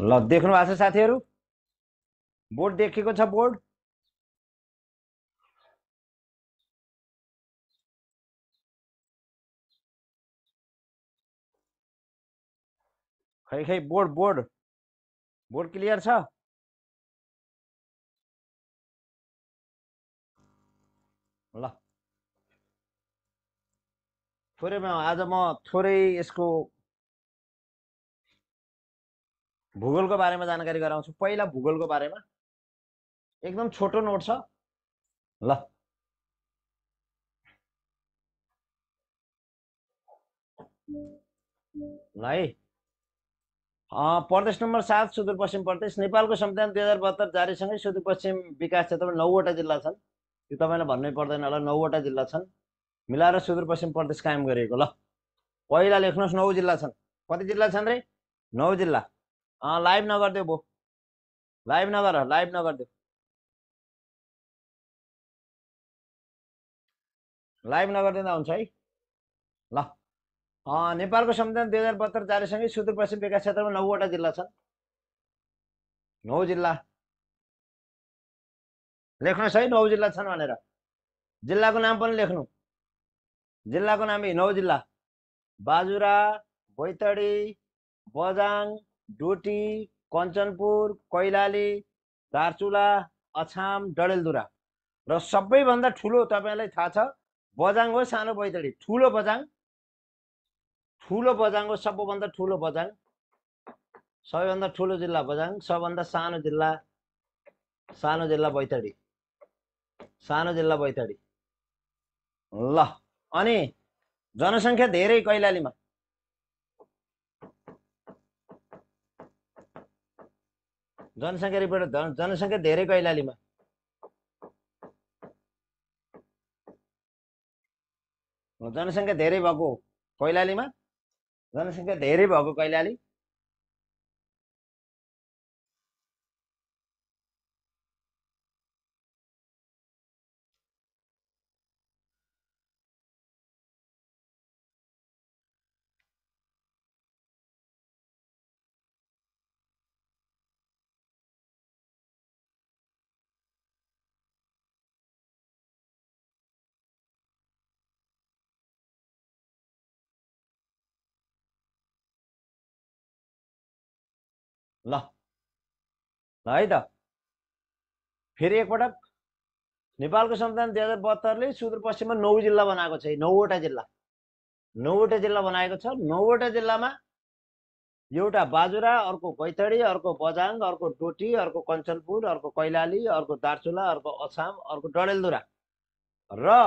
ल देख्नु भएको छ साथीहरू बोर्ड देखेको छ बोर्ड खै खै बोर्ड बोर्ड बोर्ड क्लियर छ ल थोरैमा आज म थोरै यसको भूगोलको बारेमा जानकारी गराउँछु पहिला भूगोलको बारेमा एकदम छोटो नोट छ ल है प्रदेश नम्बर सात सुदूरपश्चिम प्रदेश नेपालको संविधान दुई हजार बहत्तर जारीसँगै सुदूरपश्चिम विकास क्षेत्रमा नौवटा जिल्ला छन् यो तपाईँलाई भन्नै पर्दैन होला नौवटा जिल्ला छन् मिलाएर सुदूरपश्चिम प्रदेश कायम गरिएको ल पहिला लेख्नुहोस् नौ जिल्ला छन् कति जिल्ला छन् रे नौ जिल्ला अँ लाइभ नगरिदेऊ भो लाइभ नगर लाइभ नगरिदेऊ लाइभ नगरिदिँदा हुन्छ है ल नेपालको संविधान दुई हजार बहत्तर जारीसँगै सुदूरपश्चिम विकास क्षेत्रमा नौवटा जिल्ला छन् नौ जिल्ला लेख्नुहोस् है नौ जिल्ला छन् भनेर जिल्लाको नाम पनि लेख्नु जिल्लाको नाम नौ जिल्ला बाजुरा बैतडी बजाङ डोटी कञ्चनपुर कैलाली दार्चुला अछाम डडेलधुरा र सबैभन्दा ठुलो तपाईँलाई थाहा छ बजाङ हो सानो बैतडी ठुलो बजाङ ठुलो बजाङ हो सबैभन्दा ठुलो बजाङ सबैभन्दा ठुलो जिल्ला बजाङ सबभन्दा सानो जिल्ला सानो जिल्ला बैतडी सानो जिल्ला बैतडी ल अनि जनसङ्ख्या धेरै कैलालीमा जनसङ्ख्या रिपोर्ट जनसङ्ख्या धेरै कैलालीमा जनसङ्ख्या धेरै भएको कैलालीमा जनसङ्ख्या धेरै भएको कैलाली ल है त फेरि एकपटक नेपालको संविधान दुई हजार बहत्तरले सुदूरपश्चिममा नौ जिल्ला बनाएको छ नौवटा जिल्ला नौवटा जिल्ला बनाएको छ नौवटा जिल्लामा एउटा बाजुरा अर्को बैतडी अर्को बजाङ अर्को डोटी अर्को कञ्चनपुर अर्को कैलाली अर्को दार्चुला अर्को अछाम अर्को डडेलधुरा र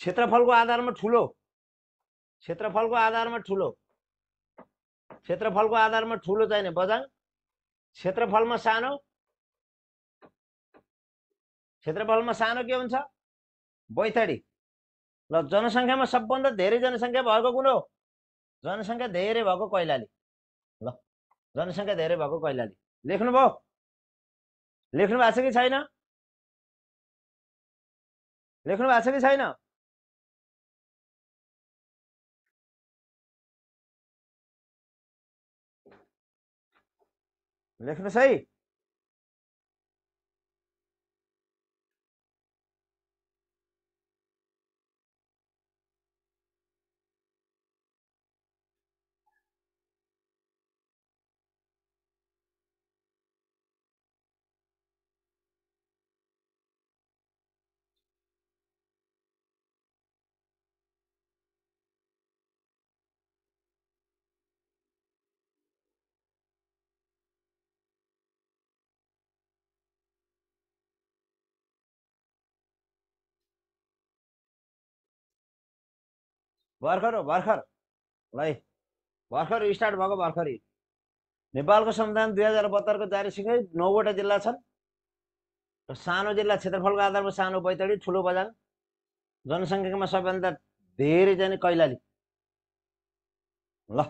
क्षेत्रफलको आधारमा ठुलो क्षेत्रफलको आधारमा ठुलो क्षेत्रफलको आधारमा ठुलो चाहिने बजाङ क्षेत्रफलमा सानो क्षेत्रफलमा सानो के हुन्छ बैतडी ल जनसङ्ख्यामा सबभन्दा धेरै जनसङ्ख्या भएको कुन हो जनसङ्ख्या धेरै भएको कैलाली ल जनसङ्ख्या धेरै भएको कैलाली लेख्नुभयो लेख्नु भएको छ कि छैन लेख्नु भएको छ कि छैन Moleque não sei. भर्खर हो भर्खर लै भर्खर स्टार्ट भएको भर्खरै नेपालको संविधान दुई हजार बहत्तरको जारी नौवटा जिल्ला छन् र सानो जिल्ला क्षेत्रफलको आधारमा सानो बैतडी ठुलो बजार जनसङ्ख्यामा सबैभन्दा धेरै जाने कैलाली ल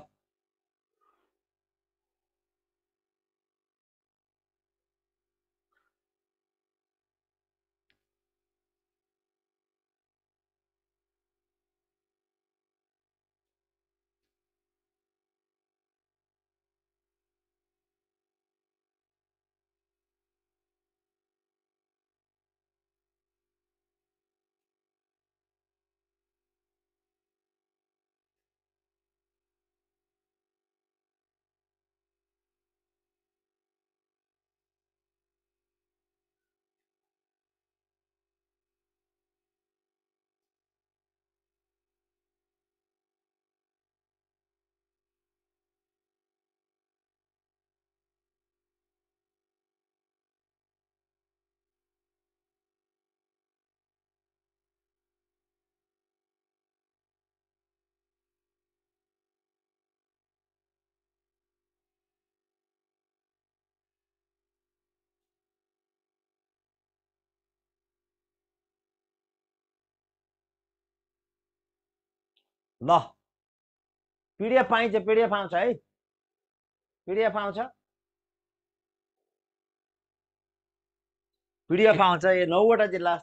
ल पिडिएफ पाइन्छ पिडिएफ आउँछ है पिडिएफ आउँछ पिडिएफ आउँछ ए नौवटा जिल्ला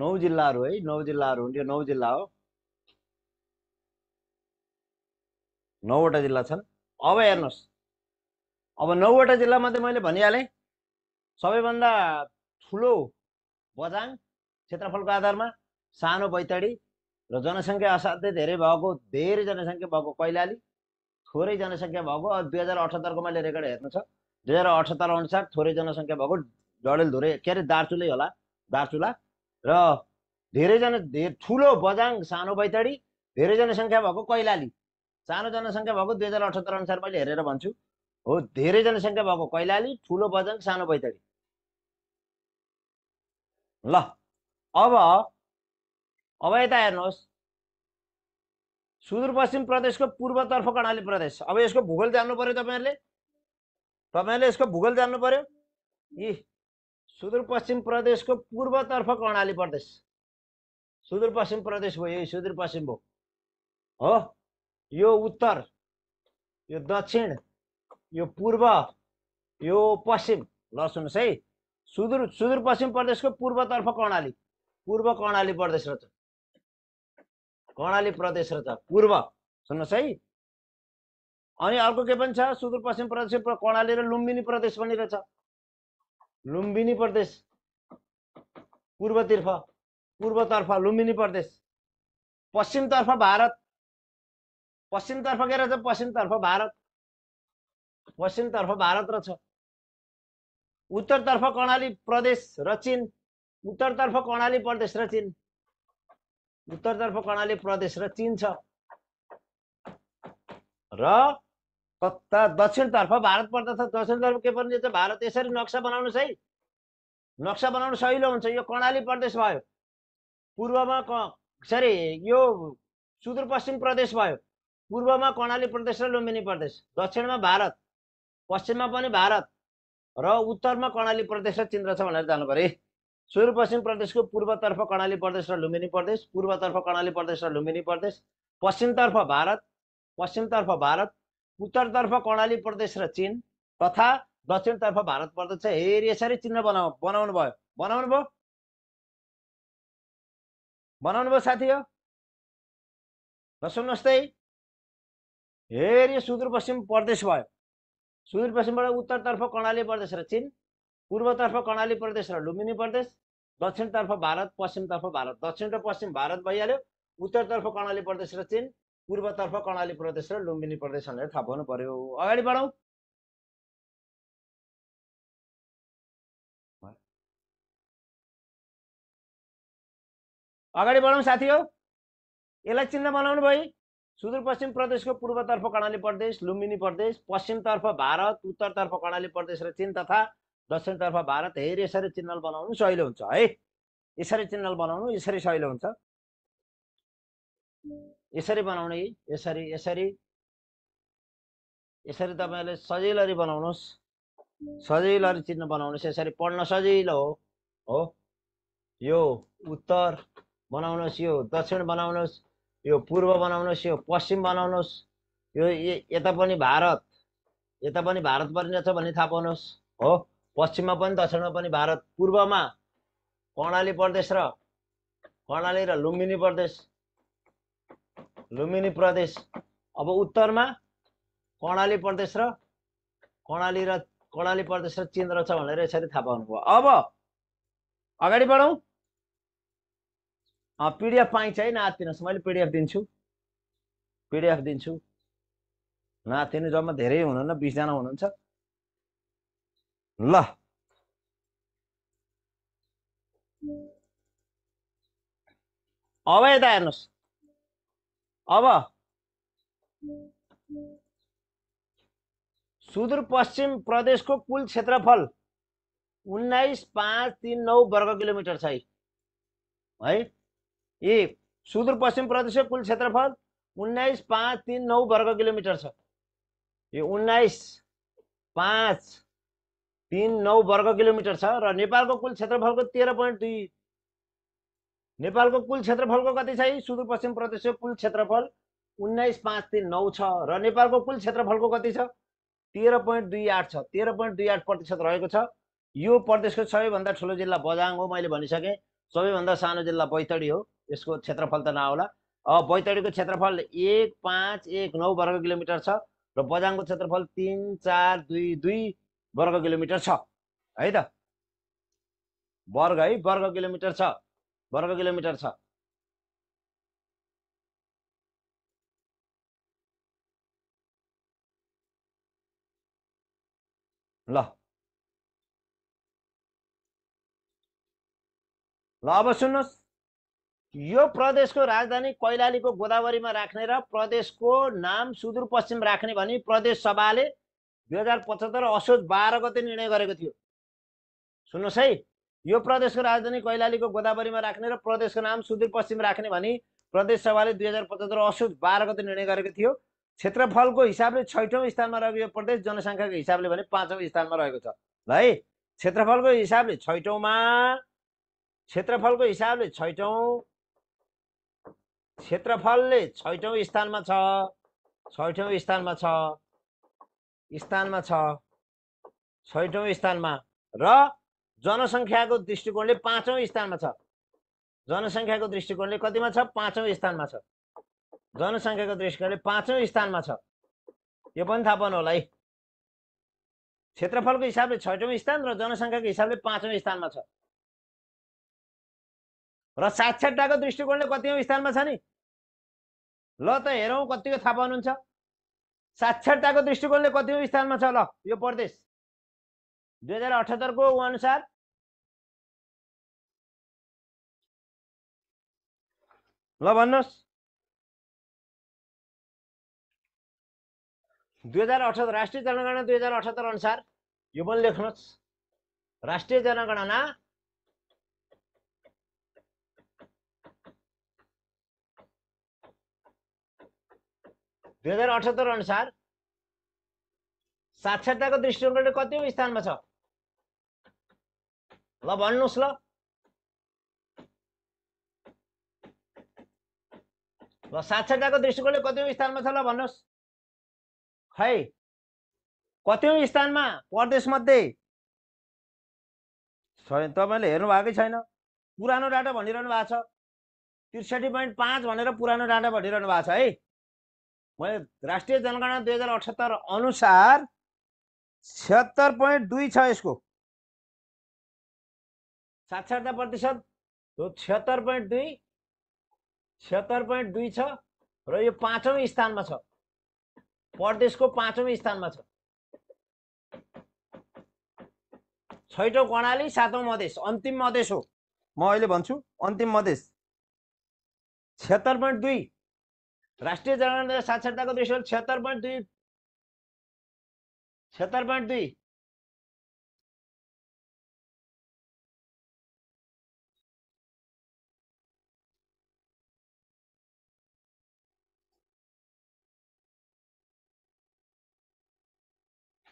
नौ जिल्लाहरू है नौ जिल्लाहरू हुन्थ्यो नौ जिल्ला हो नौवटा जिल्ला छन् अब हेर्नुहोस् अब नौवटा जिल्ला मात्रै मैले भनिहालेँ सबैभन्दा ठुलो बझाङ क्षेत्रफलको आधारमा सानो बैतडी र जनसङ्ख्या असाध्यै धेरै भएको धेरै जनसङ्ख्या भएको कैलाली थोरै जनसङ्ख्या भएको दुई हजार अठहत्तरको मैले रेकर्ड हेर्नु छ दुई हजार अठहत्तर अनुसार थोरै जनसङ्ख्या भएको डडेलधुरे के अरे दार्चुलै होला दार्चुला र धेरैजना धेर ठुलो बजाङ सानो बैतडी धेरै जनसङ्ख्या भएको कैलाली सानो जनसङ्ख्या भएको दुई हजार अठहत्तर अनुसार मैले हेरेर भन्छु हो धेरै जनसङ्ख्या भएको कैलाली ठुलो बजङ सानो बैतडी ल अब अब यता हेर्नुहोस् सुदूरपश्चिम प्रदेशको पूर्वतर्फ कर्णाली प्रदेश अब यसको भूगोल जान्नु पर्यो तपाईँहरूले तपाईँहरूले यसको भूगोल जान्नु पर्यो यी सुदूरपश्चिम प्रदेशको पूर्वतर्फ कर्णाली प्रदेश सुदूरपश्चिम प्रदेश भयो यही सुदूरपश्चिम भयो हो यो उत्तर यो दक्षिण यो पूर्व यो पश्चिम ल सुन्नुहोस् है सुदूर सुदूरपश्चिम प्रदेशको पूर्वतर्फ कर्णाली पूर्व कर्णाली प्रदेश रहेछ कर्णाली प्रदेश रहेछ पूर्व सुन्नुहोस् है अनि अर्को के पनि छ सुदूरपश्चिम प्रदेश कर्णाली र लुम्बिनी प्रदेश पनि रहेछ लुम्बिनी प्रदेश पूर्वतर्फ पूर्वतर्फ लुम्बिनी प्रदेश पश्चिमतर्फ भारत पश्चिमतर्फ के रहेछ पश्चिमतर्फ भारत पश्चिमतर्फ भारत र छ उत्तरतर्फ कर्णाली प्रदेश र चिन उत्तरतर्फ कर्णाली प्रदेश र चिन उत्तरतर्फ कर्णाली प्रदेश र चिन छ र दक्षिणतर्फ भारत पर्दछ दक्षिणतर्फ के पर्ने त भारत यसरी नक्सा बनाउनुहोस् है नक्सा बनाउनु सहिलो हुन्छ यो कर्णाली प्रदेश भयो पूर्वमा क सरी यो सुदूरपश्चिम प्रदेश भयो पूर्वमा कर्णाली प्रदेश र लुम्बिनी प्रदेश दक्षिणमा भारत पश्चिममा पनि भारत र उत्तरमा कर्णाली प्रदेश र चिन्द्र छ भनेर जानु पऱ्यो सुदूरपश्चिम प्रदेशको पूर्वतर्फ कर्णाली प्रदेश र लुम्बिनी प्रदेश पूर्वतर्फ कर्णाली प्रदेश र लुम्बिनी प्रदेश पश्चिमतर्फ भारत पश्चिमतर्फ भारत उत्तरतर्फ कर्णाली प्रदेश र चिन तथा दक्षिणतर्फ भारत प्रदेश चाहिँ हेरी यसरी चिन्ह बनाउ बनाउनु भयो बनाउनु भयो बनाउनु भयो साथी हो र सुन्नुहोस् त हेरी सुदूरपश्चिम प्रदेश भयो सुदूरपश्चिमबाट उत्तरतर्फ कर्णाली प्रदेश र चिन पूर्वतर्फ कर्णाली प्रदेश र लुम्बिनी प्रदेश दक्षिणतर्फ भारत पश्चिमतर्फ भारत दक्षिण र पश्चिम भारत भइहाल्यो उत्तरतर्फ कर्णाली प्रदेश र चिन पूर्वतर्फ कर्णाली प्रदेश र लुम्बिनी प्रदेश भनेर थाहा पाउनु पर्यो अगाडि बढौँ अगाडि बढौँ साथी हो यसलाई चिन्ह बनाउनु भयो सुदूरपश्चिम प्रदेशको पूर्वतर्फ कर्णाली प्रदेश लुम्बिनी प्रदेश पश्चिमतर्फ भारत उत्तरतर्फ कर्णाली प्रदेश र चिन तथा दक्षिणतर्फ भारत हेर यसरी चिन्हल बनाउनु सहिलो हुन्छ है यसरी चिन्हल बनाउनु यसरी सहिलो हुन्छ यसरी बनाउने यसरी यसरी यसरी तपाईँले सजिलरी बनाउनुहोस् सजिलरी चिन्ह बनाउनुहोस् यसरी पढ्न सजिलो हो हो यो उत्तर बनाउनुहोस् यो दक्षिण बनाउनुहोस् यो पूर्व बनाउनुहोस् यो पश्चिम बनाउनुहोस् यो यता पनि भारत यता पनि भारत परिणत छ भन्ने थाहा पाउनुहोस् हो पश्चिममा पनि दक्षिणमा पनि भारत पूर्वमा कर्णाली प्रदेश र कर्णाली र लुम्बिनी प्रदेश लुम्बिनी प्रदेश अब उत्तरमा कर्णाली प्रदेश र कर्णाली र कर्णाली प्रदेश र चिन्द्र छ भनेर यसरी थाहा पाउनुभयो अब अगाडि बढौँ पिडिएफ पाइन्छ है नआत्तिनुहोस् मैले पिडिएफ दिन्छु पिडिएफ दिन्छु नआत्तिनु जम्मा धेरै हुनुहुन्न बिसजना हुनुहुन्छ ल अब यता हेर्नुहोस् अब सुदूरपश्चिम प्रदेशको कुल क्षेत्रफल उन्नाइस पाँच तिन नौ वर्ग किलोमिटर छ है ए सुदूरपश्चिम प्रदेशको कुल क्षेत्रफल उन्नाइस पाँच तिन नौ वर्ग किलोमिटर छ यो उन्नाइस पाँच तिन नौ वर्ग किलोमिटर छ र नेपालको कुल क्षेत्रफलको तेह्र पोइन्ट दुई नेपालको कुल क्षेत्रफलको कति छ सुदूरपश्चिम प्रदेशको कुल क्षेत्रफल उन्नाइस पाँच तिन नौ छ र नेपालको कुल क्षेत्रफलको कति छ तेह्र पोइन्ट दुई आठ छ तेह्र पोइन्ट दुई आठ प्रतिशत रहेको छ यो प्रदेशको सबैभन्दा ठुलो जिल्ला बजाङ हो मैले भनिसकेँ सबैभन्दा सानो जिल्ला बैतडी हो यसको क्षेत्रफल त नआउला अब बैतडीको क्षेत्रफल एक पाँच एक नौ वर्ग किलोमिटर छ र बजाङको क्षेत्रफल तिन चार दुई दुई वर्ग किलोमिटर छ है त वर्ग है वर्ग किलोमिटर छ वर्ग किलोमिटर छ ल ल अब सुन्नुहोस् यो प्रदेशको राजधानी कैलालीको गोदावरीमा राख्ने र प्रदेशको नाम सुदूरपश्चिम राख्ने भनी प्रदेश सभाले दुई हजार पचहत्तर असोज बाह्र गते निर्णय गरेको थियो सुन्नुहोस् है यो प्रदेशको राजधानी कैलालीको गोदावरीमा राख्ने र प्रदेशको नाम सुदूरपश्चिम राख्ने भनी प्रदेश सभाले दुई हजार पचहत्तर असोज बाह्र गते निर्णय गरेको थियो क्षेत्रफलको हिसाबले छैठौँ स्थानमा रहेको यो प्रदेश जनसङ्ख्याको हिसाबले भने पाँचौँ स्थानमा रहेको छ ल है क्षेत्रफलको हिसाबले छैटौँमा क्षेत्रफलको हिसाबले छैटौँ क्षेत्रफलले छैठौँ स्थानमा छ छैठौँ स्थानमा छ स्थानमा छ छैठौँ स्थानमा र जनसङ्ख्याको दृष्टिकोणले पाँचौँ स्थानमा छ जनसङ्ख्याको दृष्टिकोणले कतिमा छ पाँचौँ स्थानमा छ जनसङ्ख्याको दृष्टिकोणले पाँचौँ स्थानमा छ यो पनि थाहा पाउनु होला है क्षेत्रफलको हिसाबले छैटौँ स्थान र जनसङ्ख्याको हिसाबले पाँचौँ स्थानमा छ र साक्षरताको दृष्टिकोणले कति स्थानमा छ नि ल त हेरौँ कतिको थाहा पाउनुहुन्छ साक्षरताको दृष्टिकोणले कति स्थानमा छ ल यो प्रदेश दुई हजार अठहत्तरको अनुसार ल भन्नुहोस् दुई हजार अठहत्तर राष्ट्रिय जनगणना दुई हजार अठहत्तर अनुसार यो पनि लेख्नुहोस् राष्ट्रिय जनगणना दुई हजार अठहत्तर अनुसार साक्षरताको दृष्टिकोणले कति स्थानमा छ ल भन्नुहोस् ल ल साक्षरताको दृष्टिकोणले कति स्थानमा छ ल भन्नुहोस् खै कति स्थानमा प्रदेश मध्ये छैन तपाईँले हेर्नु भएकै छैन पुरानो डाटा भनिरहनु भएको छ त्रिसठी पोइन्ट पाँच भनेर पुरानो डाटा भनिरहनु भएको छ है मैले राष्ट्रिय जनगणना दुई हजार अठहत्तर अनुसार छिहत्तर पोइन्ट दुई छ यसको साक्षरता प्रतिशत यो छिहत्तर पोइन्ट दुई छिहत्तर पोइन्ट दुई छ र यो पाँचौँ स्थानमा छ प्रदेशको पाँचौँ स्थानमा छ छैटौँ कर्णाली सातौँ मधेस अन्तिम मधेस हो म अहिले भन्छु अन्तिम मधेस छिहत्तर पोइन्ट दुई राष्ट्रिय जनगणना साक्षरताको रेसियो छिहत्तर पोइन्ट दुई छिहत्तर पोइन्ट दुई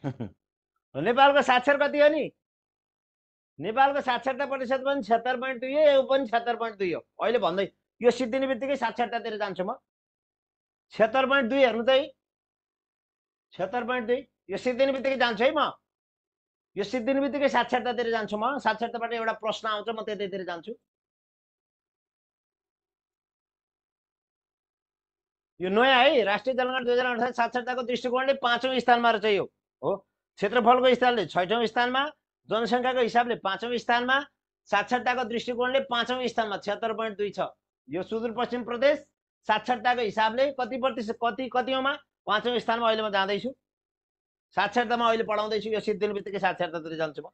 नेपालको साक्षर कति हो नि नेपालको साक्षरता प्रतिशत पनि छिहत्तर पोइन्ट दुई हो यो पनि छिहत्तर पोइन्ट दुई हो अहिले भन्दै यो सिद्धिने बित्तिकै साक्षरतातिर जान्छु म छत्तर पोइन्ट दुई हेर्नु त है छत्तर पोइन्ट दुई यो सिद्धिने बित्तिकै जान्छु है म यो सिद्धिने बित्तिकै साक्षरतातिर जान्छु म साक्षरताबाट एउटा प्रश्न आउँछ म त्यतैतिर जान्छु यो नयाँ है राष्ट्रिय जनगणना दुई हजार अठार साक्षरताको दृष्टिकोणले पाँचौँ स्थानमा रहेछ यो हो क्षेत्रफलको स्थानले छैठौँ स्थानमा जनसङ्ख्याको हिसाबले पाँचौँ स्थानमा साक्षरताको दृष्टिकोणले पाँचौँ स्थानमा छत्तर पोइन्ट दुई छ यो सुदूरपश्चिम प्रदेश साक्षरताको हिसाबले कति प्रतिशत कति कतिमा पाँचौँ स्थानमा अहिले म जाँदैछु साक्षरतामा अहिले पढाउँदैछु यो सिद्धिने बित्तिकै साक्षरतातिर जान्छु म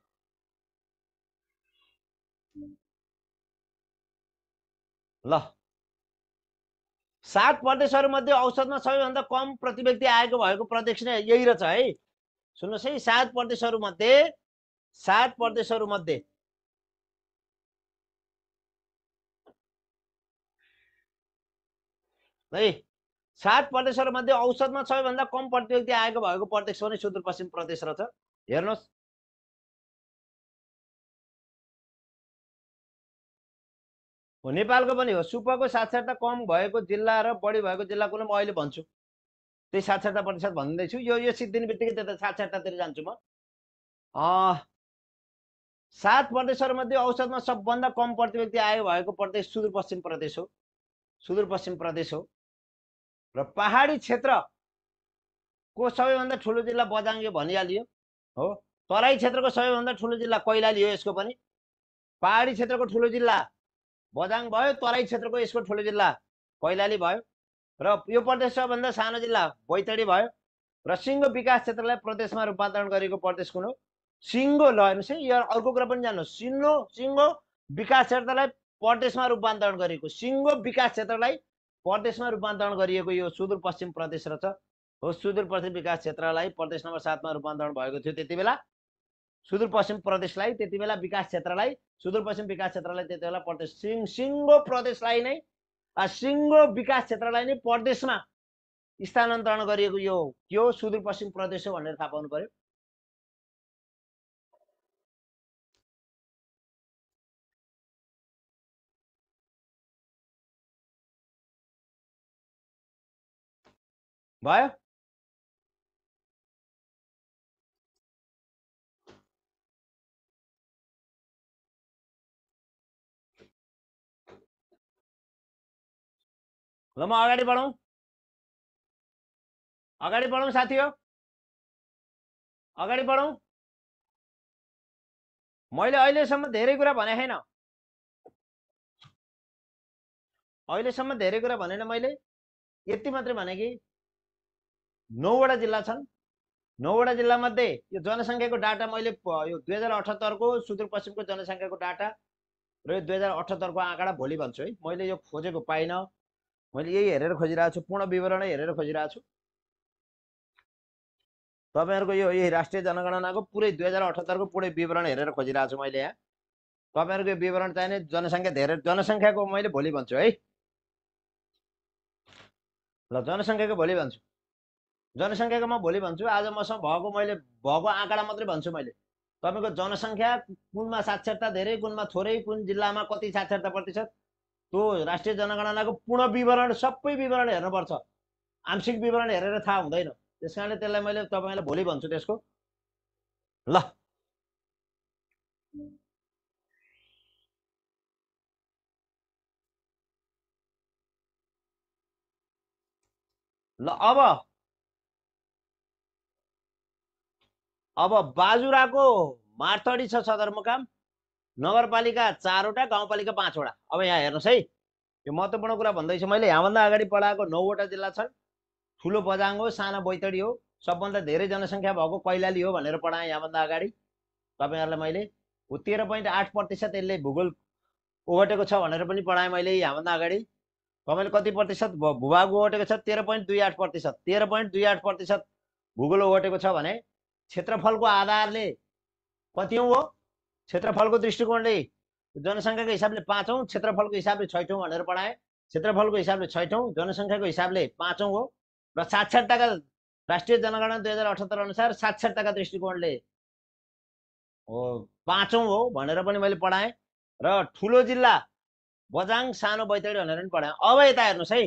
ल सात प्रदेशहरूमध्ये औषधमा सबैभन्दा कम प्रति व्यक्ति आएको भएको प्रदेश नै यही रहेछ है सुन्नुहोस् है सात प्रदेशहरूमध्ये सात प्रदेशहरूमध्ये है सात प्रदेशहरूमध्ये औसतमा सबैभन्दा कम प्रतिव्यक्ति आएको भएको प्रदेश पनि सुदूरपश्चिम प्रदेश रहेछ हेर्नुहोस् हो नेपालको पनि हो सुपको साक्षरता कम भएको जिल्ला र बढी भएको जिल्लाको म अहिले भन्छु त्यही साक्षरता प्रतिशत भन्दैछु यो यो सिद्धिने बित्तिकै त्यता साक्षरतातिर जान्छु म सात प्रदेशहरूमध्ये औसतमा सबभन्दा कम प्रतिव्यक्ति आयो भएको प्रदेश सुदूरपश्चिम प्रदेश हो सुदूरपश्चिम प्रदेश हो र पहाडी क्षेत्रको सबैभन्दा ठुलो जिल्ला बदाङ्गे भनिहालियो हो तराई क्षेत्रको सबैभन्दा ठुलो जिल्ला कैलाली हो यसको पनि पहाडी क्षेत्रको ठुलो जिल्ला बदाङ भयो तराई क्षेत्रको यसको ठुलो जिल्ला कैलाली भयो र यो प्रदेश सबैभन्दा सानो जिल्ला बैतडी भयो र सिङ्गो विकास क्षेत्रलाई प्रदेशमा रूपान्तरण गरेको प्रदेश कुन हो सिङ्गो ल हेर्नुहोस् है यो अर्को कुरा पनि जानु सिङ्गो सिङ्गो विकास क्षेत्रलाई प्रदेशमा रूपान्तरण गरेको सिङ्गो विकास क्षेत्रलाई प्रदेशमा रूपान्तरण गरिएको यो सुदूरपश्चिम प्रदेश रहेछ हो सुदूरपश्चिम विकास क्षेत्रलाई प्रदेश नम्बर सातमा रूपान्तरण भएको थियो त्यति बेला सुदूरपश्चिम प्रदेशलाई त्यति बेला विकास क्षेत्रलाई सुदूरपश्चिम विकास क्षेत्रलाई त्यति बेला प्रदेश सिङ सिङ्गो प्रदेशलाई नै सिङ्गो विकास क्षेत्रलाई नै प्रदेशमा स्थानान्तरण गरिएको यो के हो सुदूरपश्चिम प्रदेश हो भनेर थाहा पाउनु पर्यो भयो ल म अगाडि बढौँ अगाडि बढौँ साथी हो अगाडि बढौँ मैले अहिलेसम्म धेरै कुरा भने छैन अहिलेसम्म धेरै कुरा भनेन मैले यति मात्रै भने कि नौवटा जिल्ला छन् नौवटा जिल्लामध्ये यो जनसङ्ख्याको डाटा मैले यो दुई हजार अठहत्तरको सुदूरपश्चिमको जनसङ्ख्याको डाटा र यो दुई हजार अठहत्तरको आँकडा भोलि भन्छु है मैले यो खोजेको पाइनँ मैले यही हेरेर खोजिरहेको छु पूर्ण विवरण हेरेर खोजिरहेको छु तपाईँहरूको यो यही राष्ट्रिय जनगणनाको पुरै दुई हजार अठहत्तरको पुरै विवरण हेरेर खोजिरहेको छु मैले यहाँ तपाईँहरूको यो विवरण चाहिने जनसङ्ख्या धेरै जनसङ्ख्याको मैले भोलि भन्छु है ल जनसङ्ख्याको भोलि भन्छु जनसङ्ख्याको म भोलि भन्छु आज मसँग भएको मैले भएको आँकडा मात्रै भन्छु मैले तपाईँको जनसङ्ख्या कुनमा साक्षरता धेरै कुनमा थोरै कुन जिल्लामा कति साक्षरता प्रतिशत त्यो राष्ट्रिय जनगणनाको पूर्ण विवरण सबै विवरण हेर्नुपर्छ आंशिक विवरण हेरेर थाहा हुँदैन त्यस कारणले त्यसलाई मैले तपाईँलाई भोलि भन्छु त्यसको ल ल अब अब बाजुराको मार्थडी छ सदरमुकाम नगरपालिका चारवटा गाउँपालिका पाँचवटा अब यहाँ हेर्नुहोस् है यो महत्त्वपूर्ण कुरा भन्दैछु मैले यहाँभन्दा अगाडि पढाएको नौवटा जिल्ला छन् ठुलो बजाङ हो साना बैतडी हो सबभन्दा धेरै जनसङ्ख्या भएको कैलाली हो भनेर पढाएँ यहाँभन्दा अगाडि तपाईँहरूलाई मैले हो तेह्र पोइन्ट आठ प्रतिशत यसले भूगोल ओगटेको छ भनेर पनि पढाएँ मैले यहाँभन्दा अगाडि तपाईँले कति प्रतिशत भूभाग ओगटेको छ तेह्र पोइन्ट दुई आठ प्रतिशत तेह्र पोइन्ट दुई आठ प्रतिशत भूगोल ओगटेको छ भने क्षेत्रफलको आधारले कति हो क्षेत्रफलको दृष्टिकोणले जनसङ्ख्याको हिसाबले पाँचौँ क्षेत्रफलको हिसाबले छैठौँ भनेर पढाएँ क्षेत्रफलको हिसाबले छैठौँ जनसङ्ख्याको हिसाबले पाँचौँ हो र साक्षरताका राष्ट्रिय जनगणना दुई हजार अठहत्तर अनुसार साक्षरताका दृष्टिकोणले हो पाँचौँ हो भनेर पनि मैले पढाएँ र ठुलो जिल्ला बजाङ सानो बैतडी भनेर पनि पढाएँ अब यता हेर्नुहोस् है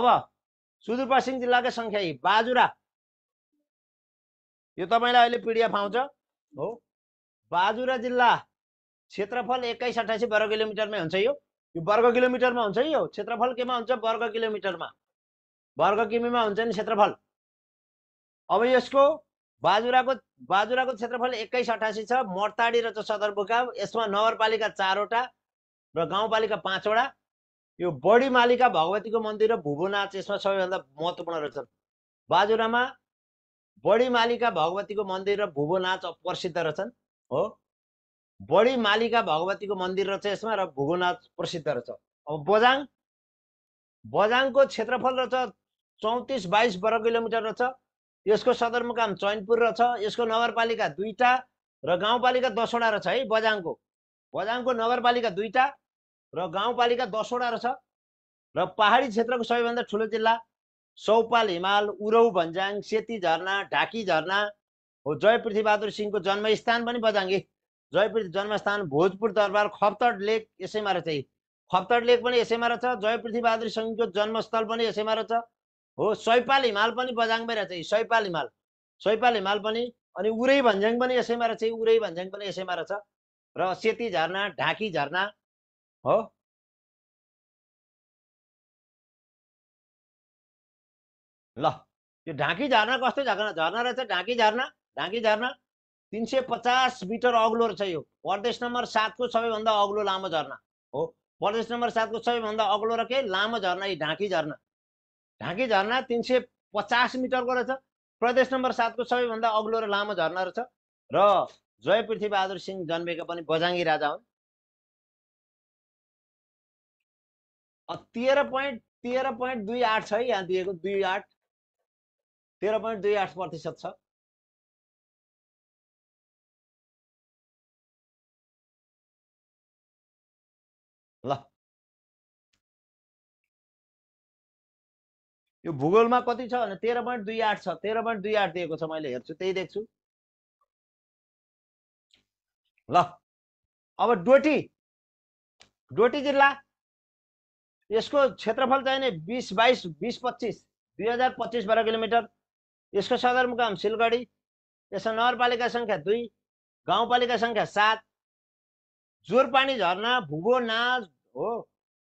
अब सुदूरपश्चिम जिल्लाको सङ्ख्या बाजुरा यो तपाईँलाई अहिले पिडिएफ फाउँछ हो बाजुरा जिल्ला क्षेत्रफल एक्काइस अठासी वर्ग किलोमिटरमै हुन्छ यो यो वर्ग किलोमिटरमा हुन्छ यो क्षेत्रफल केमा हुन्छ वर्ग किलोमिटरमा वर्ग किमीमा हुन्छ नि क्षेत्रफल अब यसको बाजुराको बाजुराको क्षेत्रफल एक्काइस अठासी छ मर्ताडी र सदरमुकाम यसमा नगरपालिका चारवटा र गाउँपालिका पाँचवटा यो बढी मालिका भगवतीको मन्दिर र भुवनाथ यसमा सबैभन्दा महत्त्वपूर्ण रहेछ बाजुरामा बढी मालिका भगवतीको मन्दिर र भुवनाच प्रसिद्ध रहेछन् हो बढी मालिका भगवतीको मन्दिर रहेछ यसमा र भुगोनाच प्रसिद्ध रहेछ अब बजाङ बजाङको क्षेत्रफल रहेछ चौतिस बाइस वर्ग किलोमिटर रहेछ यसको सदरमुकाम चैनपुर रहेछ यसको नगरपालिका दुईवटा र गाउँपालिका दसवटा रहेछ है बजाङको बजाङको नगरपालिका दुईवटा र गाउँपालिका दसवटा रहेछ र पहाडी क्षेत्रको सबैभन्दा ठुलो जिल्ला सौपाल हिमाल उरौ भन्ज्याङ सेती झरना ढाकी झरना हो जयपृथ्वीबहादुर सिंहको जन्मस्थान पनि बजाङ्गे जयपृथ्वी जन्मस्थान भोजपुर दरबार खप्तड लेक यसैमा रहेछ खप्तड लेक पनि यसैमा रहेछ जयपृथ्वीबहादुर सिंहको जन्मस्थल पनि यसैमा रहेछ हो सैपाल हिमाल पनि बजाङमै रहेछ सैपाल हिमाल सैपाल हिमाल पनि अनि उरै भन्ज्याङ पनि यसैमा रहेछ उरै भन्ज्याङ पनि यसैमा रहेछ र सेती झरना ढाकी झरना हो ल यो ढाँकी झरना कस्तो झरना झर्ना रहेछ ढाँकी झरना ढाँकी झरना तिन सय पचास मिटर अग्लो रहेछ यो प्रदेश नम्बर सातको सबैभन्दा अग्लो लामो झरना हो प्रदेश नम्बर सातको सबैभन्दा अग्लो र के लामो झरना यी ढाँकी झरना ढाँकी झरना तिन सय पचास मिटरको रहेछ प्रदेश नम्बर सातको सबैभन्दा अग्लो र लामो झरना रहेछ र जय पृथ्वीबहादुर सिंह जन्मेका पनि बजाङ्गी राजा हुन् तेह्र पोइन्ट तेह्र पोइन्ट दुई आठ छ है यहाँ दिएको दुई आठ तेह्र पोइन्ट दुई आठ प्रतिशत छ ल यो भूगोलमा कति छ भने तेह्र पोइन्ट दुई आठ छ तेह्र पोइन्ट दुई आठ दिएको छ मैले हेर्छु त्यही देख्छु ल अब डोटी डोटी जिल्ला यसको क्षेत्रफल चाहिने बिस बाइस बिस पच्चिस दुई हजार पच्चिस वर्ग किलोमिटर यसको सदरमुकाम सिलगढी यसमा नगरपालिका सङ्ख्या दुई गाउँपालिका सङ्ख्या सात जोरपानी झर्ना भुगो नाच हो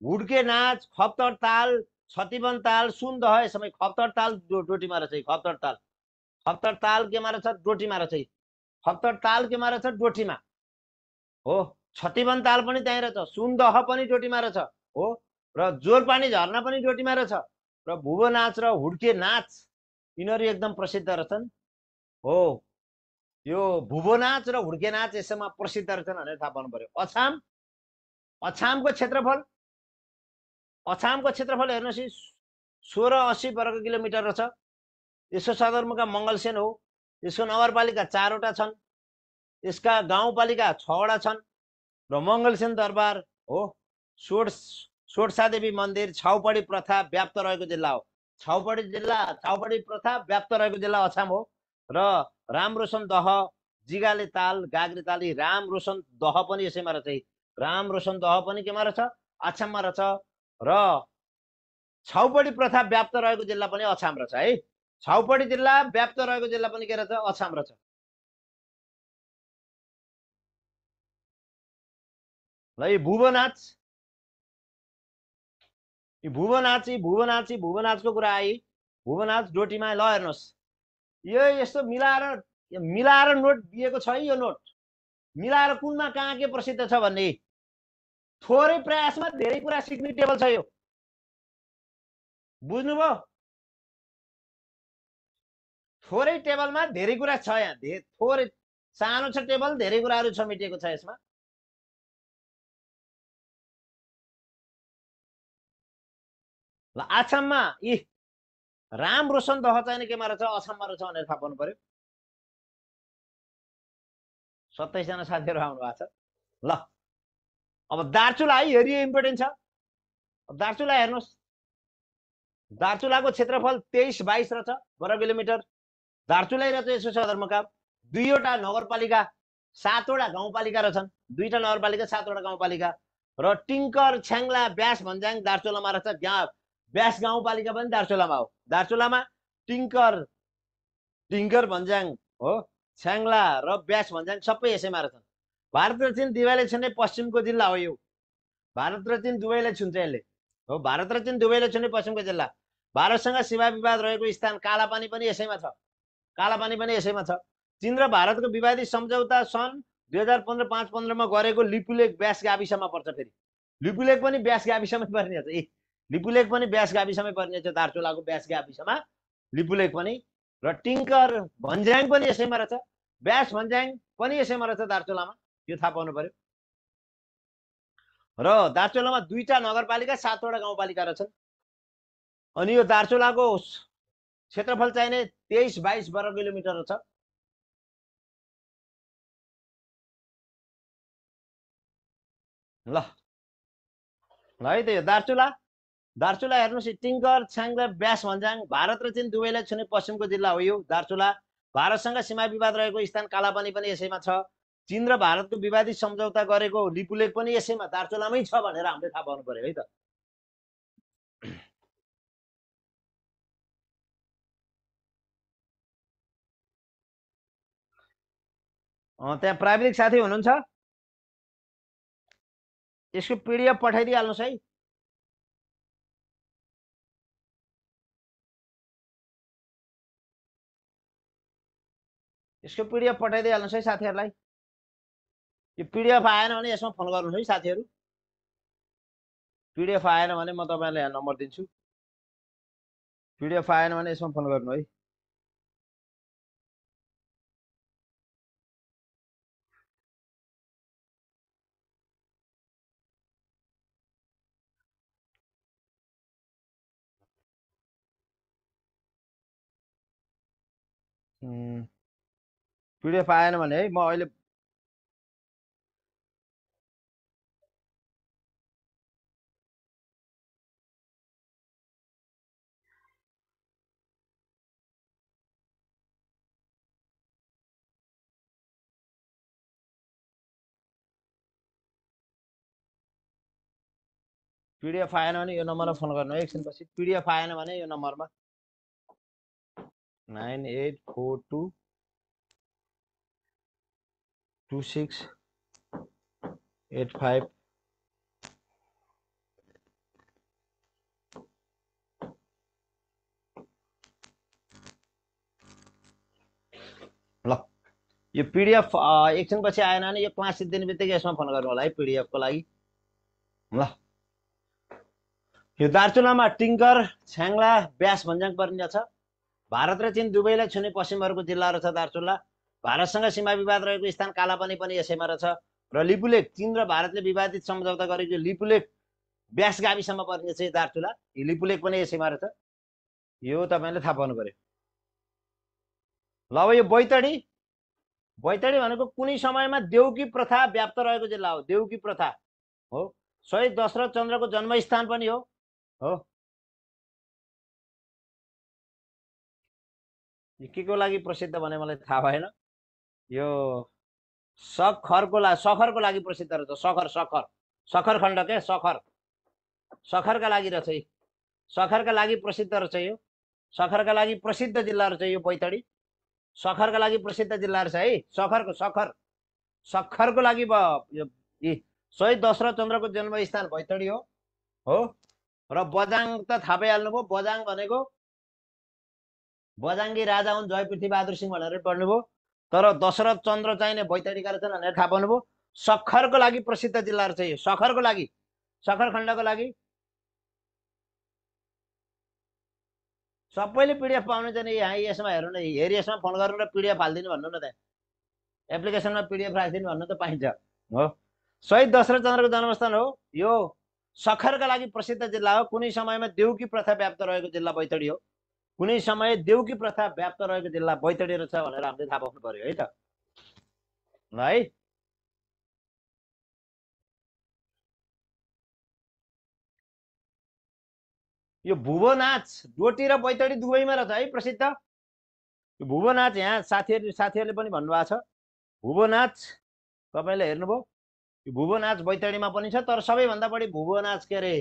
हुड्के नाच खप्तर ताल छतिवन ताल सुन दह यसमा खप्तर ताल डोटीमा रहेछ खप्तर ताल खप्तर ताल केमा रहेछ डोटीमा रहेछ खप्तर ताल केमा रहेछ डोटीमा हो छतिवन ताल पनि त्यहीँ रहेछ सुनदह पनि डोटीमा रहेछ हो र जोरपानी झर्ना पनि डोटीमा रहेछ र नाच र हुड्के नाच यिनीहरू एकदम प्रसिद्ध रहेछन् हो यो भुवो नाच र हुर्के नाच यसमा प्रसिद्ध रहेछन् भनेर थाहा पाउनु पर्यो अछाम अछामको क्षेत्रफल अछामको क्षेत्रफल हेर्नुहोस् सोह्र अस्सी वर्ग किलोमिटर रहेछ यसको सदरमुकाम मङ्गलसेन हो यसको नगरपालिका चारवटा छन् यसका गाउँपालिका छवटा छन् र मङ्गलसेन दरबार हो सोठ सोडसादेवी मन्दिर छाउपडी प्रथा व्याप्त रहेको जिल्ला हो छाउपडी जिल्ला छाउपडी प्रथा व्याप्त रहेको जिल्ला अछाम हो र राम रोशन दह जिगाले ताल गाग्री ताली राम रोशन दह पनि यसैमा रहेछ राम रोशन दह पनि केमा रहेछ अछाममा रहेछ र छाउपडी प्रथा व्याप्त रहेको जिल्ला पनि अछाम रहेछ है छाउपडी जिल्ला व्याप्त रहेको जिल्ला पनि के रहेछ अछाम रहेछ ल यो भुवनाथ भुवनाची भुवनाची भुवनाचको कुरा आई भुवनाच डोटीमा ल हेर्नुहोस् यो यस्तो मिलाएर मिलाएर नोट दिएको छ है यो नोट मिलाएर कुनमा कहाँ के प्रसिद्ध छ भन्ने थोरै प्रयासमा धेरै कुरा सिक्ने टेबल छ यो बुझ्नुभयो थोरै टेबलमा धेरै कुरा छ यहाँ थोरै सानो छ टेबल धेरै कुराहरू समेटिएको छ यसमा ल आसाममा यी राम रोशन दह चाहिँ केमा रहेछ असममा रहेछ भनेर थाहा पाउनु पर्यो सत्ताइसजना साथीहरू आउनु भएको छ ल अब दार्चुला है हेरियो इम्पोर्टेन्ट छ दार्चुला हेर्नुहोस् दार्चुलाको क्षेत्रफल तेइस बाइस रहेछ वर्ग किलोमिटर दार्चुलै रहेछ यसको सदरमुकाम दुईवटा नगरपालिका सातवटा गाउँपालिका रहेछन् दुईवटा नगरपालिका सातवटा गाउँपालिका र टिङ्कर छ्याङ्ला ब्यास भन्ज्याङ दार्चुलामा रहेछ ब्यास गाउँपालिका पनि दार्चुलामा हो दार्चुलामा टिङ्कर टिङ्कर भन्ज्याङ हो छ्याङ्ला र ब्यास भन्ज्याङ सबै यसैमा रहेछन् भारत र चिन दिवाले छुने पश्चिमको जिल्ला हो यो भारत र चिन दुवैलाई छुन्छ यसले हो भारत र चिन दुवैले छुने पश्चिमको जिल्ला भारतसँग सीमा विवाद रहेको स्थान कालापानी पनि यसैमा छ कालापानी पनि यसैमा छ चिन र भारतको विवादित सम्झौता सन् दुई हजार पन्ध्र पाँच पन्ध्रमा गरेको लिपुलेक ब्यास गाविसमा पर्छ फेरि लिपुलेक पनि ब्यास गाविसमै पर्ने ए लिपुलेख पनि ब्यास गाविसमै पर्ने थियो दार्चुलाको ब्यास गाविसमा लिपुलेख पनि र टिङ्कर भन्ज्याङ पनि यसैमा रहेछ ब्यास भन्ज्याङ पनि यसैमा रहेछ दार्चुलामा यो थाहा पाउनु पर्यो र दार्चुलामा दुईवटा नगरपालिका सातवटा गाउँपालिका रहेछन् अनि यो दार्चुलाको क्षेत्रफल चाहिने तेइस बाइस वर्ग किलोमिटर रहेछ ल है त यो दार्चुला दार्चुला हेर्नुहोस् टिङ्कर छ्याङ्ला ब्यास भन्ज्याङ भारत र चिन दुवैलाई छुने पश्चिमको जिल्ला हो यो दार्चुला भारतसँग सीमा विवाद रहेको स्थान कालापानी पनि यसैमा छ चिन र भारतको विवादित सम्झौता गरेको लिपुलेक पनि यसैमा दार्चुलामै छ भनेर हामीले थाहा पाउनु पर्यो है त त्यहाँ प्राविधिक साथी हुनुहुन्छ यसको पिडिएफ पठाइदिइहाल्नुहोस् है यसको पिडिएफ पठाइदिइहाल्नुहोस् है साथीहरूलाई यो पिडिएफ आएन भने यसमा फोन गर्नुहोस् है साथीहरू पिडिएफ आएन भने म तपाईँलाई यहाँ नम्बर दिन्छु पिडिएफ आएन भने यसमा फोन गर्नु है पिडिएफ आएन भने है म अहिले पिडिएफ आएन भने यो नम्बरमा फोन गर्नु है एकछिनपछि पिडिएफ आएन भने यो नम्बरमा nine eight four two two six eight five ल यो पिडिएफ एकछिनपछि आएन भने यो क्लास सिद्धिने बित्तिकै यसमा फोन गर्नु होला है पिडिएफको लागि ल यो दार्चुलामा टिङ्कर छ्याङ्ला ब्यास भन्ज्याङ पर्ने छ भारत र चिन दुवैलाई छुने पश्चिमहरूको जिल्लाहरू छ दार्चुला भारतसँग सीमा विवाद रहेको स्थान कालापानी पनि यसैमा रहेछ र लिपुलेक चिन र भारतले विवादित सम्झौता गरेको लिपुलेक ब्यास गाविसम्म पर्ने चाहिँ दार्चुला यो लिपुलेक पनि यसैमा रहेछ यो तपाईँले थाहा पाउनु पऱ्यो ल अब यो बैतडी बैतडी भनेको कुनै समयमा देउकी प्रथा व्याप्त रहेको जिल्ला हो देउकी प्रथा हो सहित दशरथ चन्द्रको जन्मस्थान पनि हो हो के को लागि प्रसिद्ध भने मलाई थाहा भएन यो सखरको लागि सखरको लागि प्रसिद्ध रहेछ सखर सखर सखर खण्ड के सखर सखरका लागि रहेछ सखरका लागि प्रसिद्ध रहेछ यो सखरका लागि प्रसिद्ध जिल्ला रहेछ यो बैतडी सखरका लागि प्रसिद्ध जिल्ला रहेछ है सखरको सखर सखरको लागि यो सही दशरथ चन्द्रको जन्मस्थान भैतडी हो हो र बजाङ त थाहा पाइहाल्नुभयो बजाङ भनेको बजाङ्गी राजा हुन् जय बहादुर सिंह भनेर पढ्नुभयो तर दशरथ चन्द्र चाहिने बैतडीकाले छन् भनेर थाहा पाउनुभयो सखरको लागि प्रसिद्ध जिल्लाहरू यो सखरको लागि सखर खण्डको लागि सबैले पिडिएफ पाउनु चाहिँ यहाँ यसमा हेर्नु न हेरि यसमा फोन गर्नु र पिडिएफ हालिदिनु भन्नु न त एप्लिकेसनमा पिडिएफ राखिदिनु भन्नु त पाइन्छ हो सही दशरथ चन्द्रको जन्मस्थान हो यो सखरका लागि प्रसिद्ध जिल्ला हो कुनै समयमा देउकी प्रथा व्याप्त रहेको जिल्ला बैतडी हो कुनै समय देउकी प्रथा व्याप्त रहेको जिल्ला बैतडेर छ भनेर हामीले थाहा पाउनु पर्यो है त ल है यो भुवो नाच डोटी र बैतडी दुवैमा रहेछ है प्रसिद्ध यो भुवो नाच यहाँ साथीहरू साथीहरूले पनि भन्नुभएको छ भुवो नाच तपाईँले हेर्नुभयो यो भुवो नाच बैतडीमा पनि छ तर सबैभन्दा बढी भुवो नाच के अरे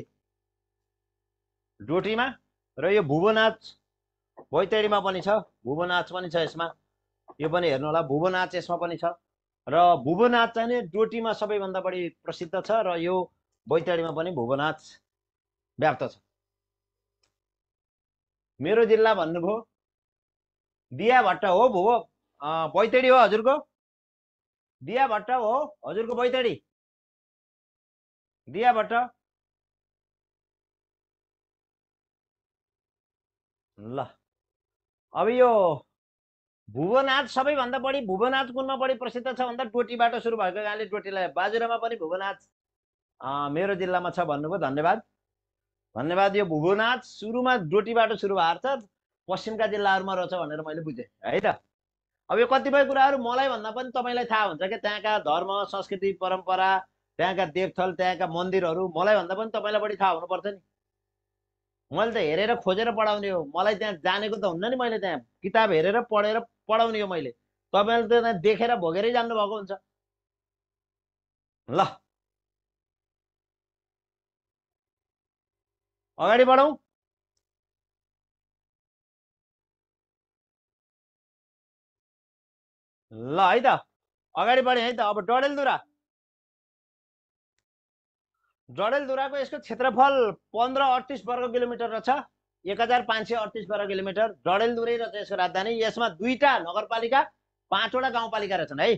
डोटीमा र यो भुवो नाच बैतडीमा पनि छ भुवनाच पनि छ यसमा यो पनि हेर्नु होला भुवनाच यसमा पनि छ र भुवनाच चाहिँ नि डोटीमा सबैभन्दा बढी प्रसिद्ध छ र यो बैतडीमा पनि भुवनाच व्याप्त छ मेरो जिल्ला भन्नुभयो दिया भट्ट हो भुव बैतडी हो हजुरको दिया भट्ट हो हजुरको बैतडी दिया भट्ट ल अब यो भुवनाथ सबैभन्दा बढी भुवनाथ कुनमा बढी प्रसिद्ध छ भन्दा टोटीबाट सुरु भएको कारणले टोटीलाई बाजुरामा पनि भुवनाथ मेरो जिल्लामा छ भन्नुभयो धन्यवाद धन्यवाद यो भुवनाथ सुरुमा डोटीबाट सुरु भएको छ पश्चिमका जिल्लाहरूमा रहेछ भनेर मैले बुझेँ है त अब यो कतिपय कुराहरू मलाई भन्दा पनि तपाईँलाई थाहा हुन्छ कि त्यहाँका धर्म संस्कृति परम्परा त्यहाँका देवथल त्यहाँका मन्दिरहरू मलाई भन्दा पनि तपाईँलाई बढी थाहा हुनुपर्छ नि मैले त हेरेर खोजेर पढाउने हो मलाई त्यहाँ जानेको त हुन्न नि मैले त्यहाँ किताब हेरेर पढेर पढाउने हो मैले तपाईँले त त्यहाँ देखेर भोगेरै जान्नुभएको हुन्छ ल अगाडि बढौँ ल है त अगाडि बढेँ है त अब डडेलधुरा डडेलधुराको यसको क्षेत्रफल पन्ध्र अडतिस वर्ग किलोमिटर रहेछ एक हजार पाँच सय अडतिस वर्ग किलोमिटर डडेलधुरै रहेछ यसको राजधानी यसमा दुईवटा नगरपालिका पाँचवटा गाउँपालिका रहेछन् है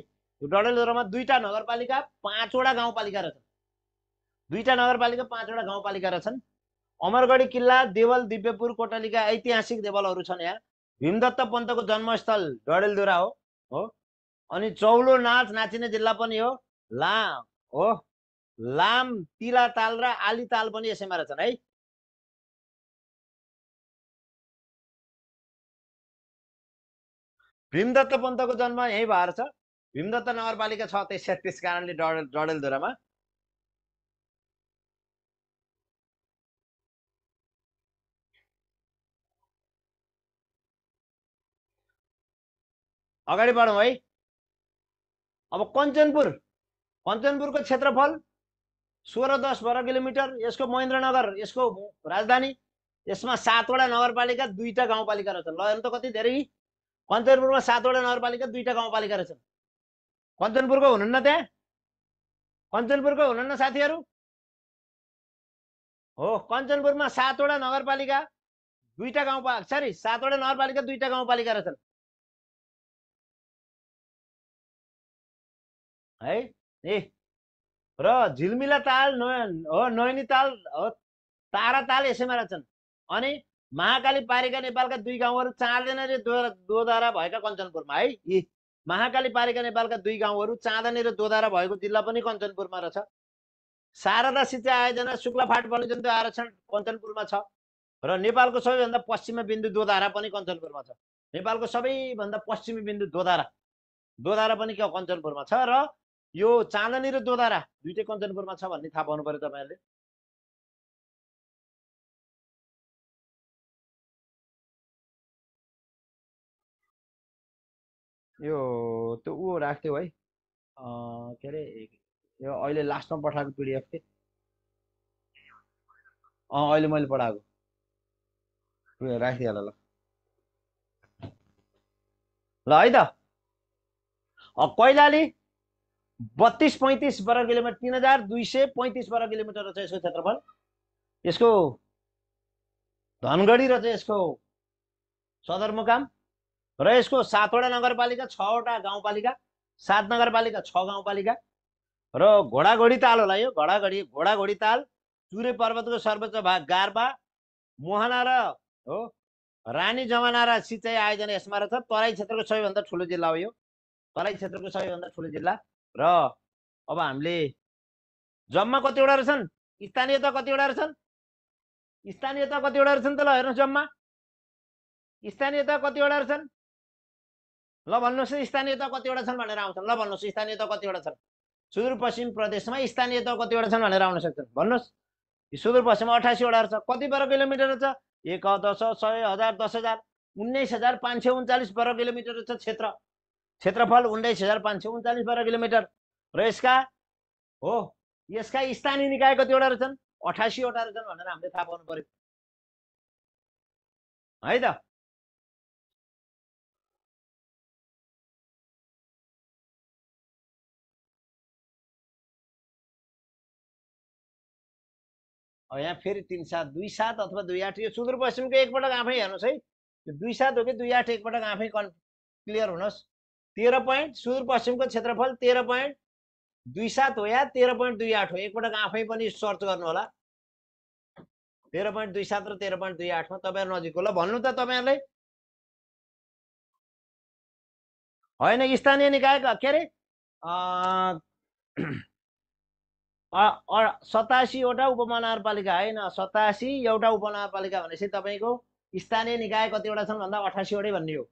डडेलधुरामा दुईवटा नगरपालिका पाँचवटा गाउँपालिका रहेछन् दुईवटा नगरपालिका पाँचवटा गाउँपालिका रहेछन् अमरगढी किल्ला देवल दिव्यपुर कोटालीका ऐतिहासिक देवलहरू छन् यहाँ भीमदत्त पन्तको जन्मस्थल डडेलधुरा हो हो अनि चौलो नाच नाचिने जिल्ला पनि हो ला हो लाम तिला ताल र आली ताल पनि यसैमा रहेछन् है भीमदत्त पन्तको जन्म यहीँ भएर छ भीमदत्त नगरपालिका छ त्यही त्यस कारणले डडेल डडेलधुरामा अगाडि बढौँ है अब कञ्चनपुर कञ्चनपुरको क्षेत्रफल सोह्र दस वर्ग किलोमिटर यसको महेन्द्रनगर यसको राजधानी यसमा सातवटा नगरपालिका दुईवटा गाउँपालिका रहेछन् ल हेर्नु त कति धेरै कञ्चनपुरमा सातवटा नगरपालिका दुईवटा गाउँपालिका रहेछन् कञ्चनपुरको हुनुहुन्न त्यहाँ कञ्चनपुरको हुनुहुन्न साथीहरू हो कञ्चनपुरमा सातवटा नगरपालिका दुईवटा गाउँपालिका सरी सातवटा नगरपालिका दुईवटा गाउँपालिका रहेछन् है ए र झिलमिला ताल हो नयनीताल हो तारा ताल यसैमा रहेछन् अनि महाकाली पारिका नेपालका दुई गाउँहरू चाँदने र दोधारा भएका कञ्चनपुरमा है यी महाकाली पारिका नेपालका दुई गाउँहरू चाँदने र दोधारा भएको जिल्ला पनि कञ्चनपुरमा रहेछ शारदा शिक्षा आयोजना शुक्लाफाट त्यो आरक्षण कञ्चनपुरमा छ र नेपालको सबैभन्दा पश्चिमी बिन्दु दोधारा पनि कञ्चनपुरमा छ नेपालको सबैभन्दा पश्चिमी बिन्दु दोधारा दोधारा पनि के कञ्चनपुरमा छ र यो चाँदनी र दोधारा दुइटै कञ्चनपुरमा छ भन्ने थाहा पाउनु पर्यो तपाईँहरूले यो त्यो ऊ राख्थ्यो है के अरे यो अहिले लास्टमा पठाएको पिडिएफ के अँ अहिले मैले पठाएको राखिदिएँ होला ल ल है त कैलाली बत्तिस पैँतिस वर्ग किलोमिटर तिन हजार दुई सय पैँतिस वर्ग किलोमिटर रहेछ यसको क्षेत्रफल यसको धनगढी रहेछ यसको सदरमुकाम र यसको सातवटा नगरपालिका छवटा गाउँपालिका सात नगरपालिका छ गाउँपालिका र घोडाघोडी ताल होला यो घोडाघोडी घोडाघोडी ताल चुरे पर्वतको सर्वोच्च भाग गार्बा मोहना र हो रानी जमाना र सिँचाइ आयोजना यसमा रहेछ तराई क्षेत्रको सबैभन्दा ठुलो जिल्ला हो यो तराई क्षेत्रको सबैभन्दा ठुलो जिल्ला र अब हामीले जम्मा कतिवटा रहेछन् स्थानीयता कतिवटा रहेछन् स्थानीयता कतिवटा रहेछन् त ल हेर्नुहोस् जम्मा स्थानीयता कतिवटा रहेछन् ल भन्नुहोस् स्थानीयता कतिवटा छन् भनेर आउँछन् ल भन्नुहोस् स्थानीयता कतिवटा छन् सुदूरपश्चिम प्रदेशमा स्थानीय स्थानीयता कतिवटा छन् भनेर आउन सक्छन् भन्नुहोस् सुदूरपश्चिममा अठासीवटा रहेछ कति वर्ग किलोमिटर छ एक दस सय हजार दस हजार उन्नाइस हजार पाँच सय उन्चालिस वर्ग किलोमिटर छ क्षेत्र क्षेत्रफल उन्नाइस हजार पाँच सय उन्चालिस वर्ग किलोमिटर र यसका हो यसका स्थानीय निकाय कतिवटा रहेछन् अठासीवटा रहेछन् भनेर हामीले थाहा पाउनु पर्यो है त अब यहाँ फेरि तिन सात दुई सात अथवा दुई आठ यो सुदूरपश्चिमको एकपटक आफै हेर्नुहोस् है दुई सात हो कि दुई आठ एकपटक आफै कन् क्लियर हुनुहोस् तेह्र पोइन्ट सुदूरपश्चिमको क्षेत्रफल तेह्र पोइन्ट दुई सात हो या तेह्र पोइन्ट दुई आठ हो एकपटक आफै पनि सर्च गर्नु होला तेह्र पोइन्ट दुई सात र तेह्र पोइन्ट दुई आठमा तपाईँहरू नजिक होला भन्नु त तपाईँहरूलाई होइन स्थानीय निकायका के अरे सतासीवटा उपमहानगरपालिका होइन सतासी एउटा उपमहानगरपालिका भनेपछि तपाईँको स्थानीय निकाय कतिवटा छन् भन्दा अठासीवटै भन्ने हो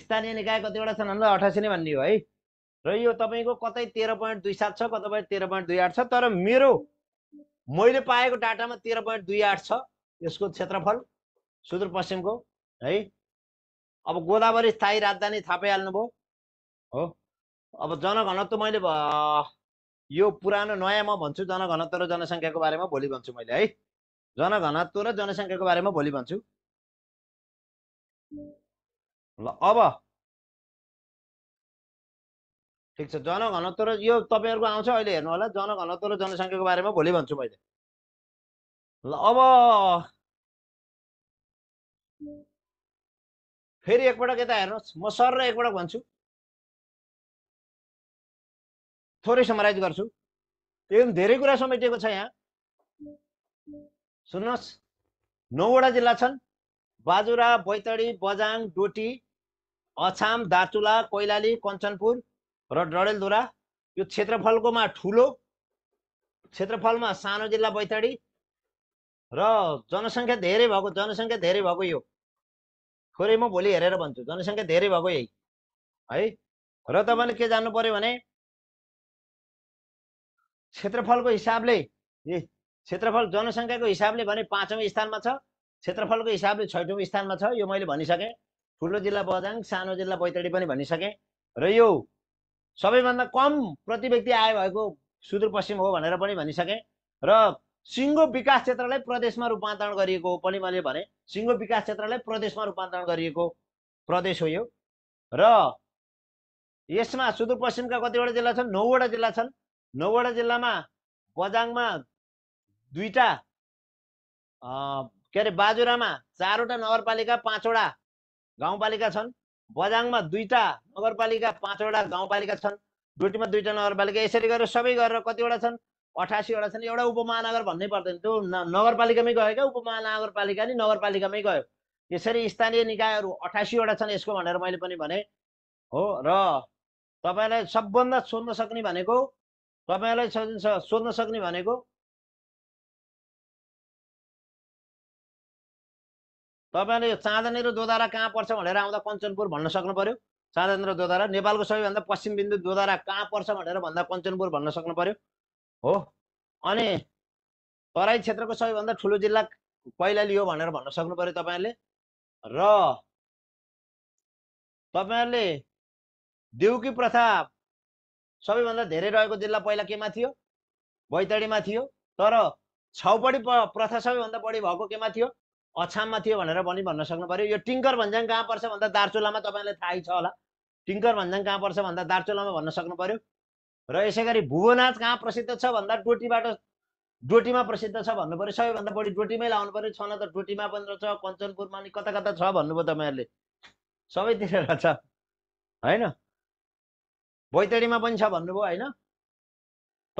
स्थानीय निकाय कतिवटा छन् भन्दा अठासी नै भन्ने हो है र यो तपाईँको कतै तेह्र पोइन्ट दुई सात छ कतै तेह्र पोइन्ट दुई आठ छ तर मेरो मैले पाएको डाटामा तेह्र पोइन्ट दुई आठ छ यसको क्षेत्रफल सुदूरपश्चिमको है अब गोदावरी स्थायी राजधानी थाहा पाइहाल्नुभयो हो अब जनघनत्व मैले यो पुरानो नयाँ म भन्छु जनघनत्व र जनसङ्ख्याको बारेमा भोलि भन्छु मैले है जनघनत्व र जनसङ्ख्याको बारेमा भोलि भन्छु ल अब ठिक छ जनघनत्व र यो तपाईँहरूको आउँछ अहिले हेर्नु होला जनघनत्व र जनसङ्ख्याको बारेमा भोलि भन्छु मैले ल अब फेरि एकपटक यता हेर्नुहोस् म सर र एकपटक भन्छु थोरै समराइज गर्छु त्यो धेरै कुरा समेटिएको छ यहाँ सुन्नुहोस् नौवटा जिल्ला छन् बाजुरा बैतडी बजाङ डोटी अछाम दार्चुला कोइलाली कञ्चनपुर र डडेलधुरा यो क्षेत्रफलकोमा ठुलो क्षेत्रफलमा सानो जिल्ला बैतडी र जनसङ्ख्या धेरै भएको जनसङ्ख्या धेरै भएको यो थोरै म भोलि हेरेर भन्छु जनसङ्ख्या धेरै भएको यही है र तपाईँले के जान्नु पऱ्यो भने क्षेत्रफलको हिसाबले ए क्षेत्रफल जनसङ्ख्याको हिसाबले भने पाँचौँ स्थानमा छ क्षेत्रफलको हिसाबले छैटौँ स्थानमा छ यो मैले भनिसकेँ ठुलो जिल्ला बदाङ सानो जिल्ला बैतडी पनि भनिसके र यो सबैभन्दा कम प्रति व्यक्ति आय भएको सुदूरपश्चिम हो भनेर पनि भनिसकेँ र सिङ्गो विकास क्षेत्रलाई प्रदेशमा रूपान्तरण गरिएको हो पनि मैले भने सिङ्गो विकास क्षेत्रलाई प्रदेशमा रूपान्तरण गरिएको प्रदेश हो यो र यसमा सुदूरपश्चिमका कतिवटा जिल्ला छन् नौवटा जिल्ला छन् नौवटा जिल्लामा बजाङमा दुईवटा के अरे बाजुरामा चारवटा नगरपालिका पाँचवटा गाउँपालिका छन् बजाङमा दुईवटा नगरपालिका पाँचवटा गाउँपालिका छन् डोटीमा दुईवटा नगरपालिका यसरी गरेर सबै गरेर कतिवटा छन् अठासीवटा छन् एउटा उपमहानगर भन्नै पर्दैन त्यो नगरपालिकामै गयो क्या उपमहानगरपालिका नि नगरपालिकामै गयो यसरी स्थानीय निकायहरू अठासीवटा छन् यसको भनेर मैले पनि भने हो र तपाईँलाई सबभन्दा सोध्न सक्ने भनेको तपाईँलाई सोध्न सक्ने भनेको तपाईँले यो चाँदनी र दोधारा कहाँ पर्छ भनेर आउँदा कञ्चनपुर भन्न सक्नु पऱ्यो चाँदनी र दोधारा नेपालको सबैभन्दा पश्चिम बिन्दु दोधारा कहाँ पर्छ भनेर भन्दा कञ्चनपुर भन्न सक्नु पऱ्यो हो अनि तराई क्षेत्रको सबैभन्दा ठुलो जिल्ला पहिला लियो भनेर भन्न सक्नु पऱ्यो तपाईँहरूले र तपाईँहरूले देउकी प्रथा सबैभन्दा धेरै रहेको जिल्ला पहिला केमा थियो बैतडीमा थियो तर छाउपडी प्रथा सबैभन्दा बढी भएको केमा थियो अछाममा थियो भनेर पनि भन्न सक्नु पऱ्यो यो टिङ्कर भन्ज्याङ कहाँ पर्छ भन्दा दार्चुलामा तपाईँलाई थाहै छ होला टिङ्कर भन्ज्याङ कहाँ पर्छ भन्दा दार्चुलामा भन्न सक्नु पऱ्यो र यसै गरी भुवनाथ कहाँ प्रसिद्ध छ भन्दा डोटीबाट डोटीमा प्रसिद्ध छ भन्नु पऱ्यो सबैभन्दा बढी डोटीमै लाउनु पऱ्यो छन त डोटीमा पनि रहेछ कञ्चनपुरमा नि कता कता छ भन्नुभयो तपाईँहरूले सबैतिर छ होइन बैतडीमा पनि छ भन्नुभयो होइन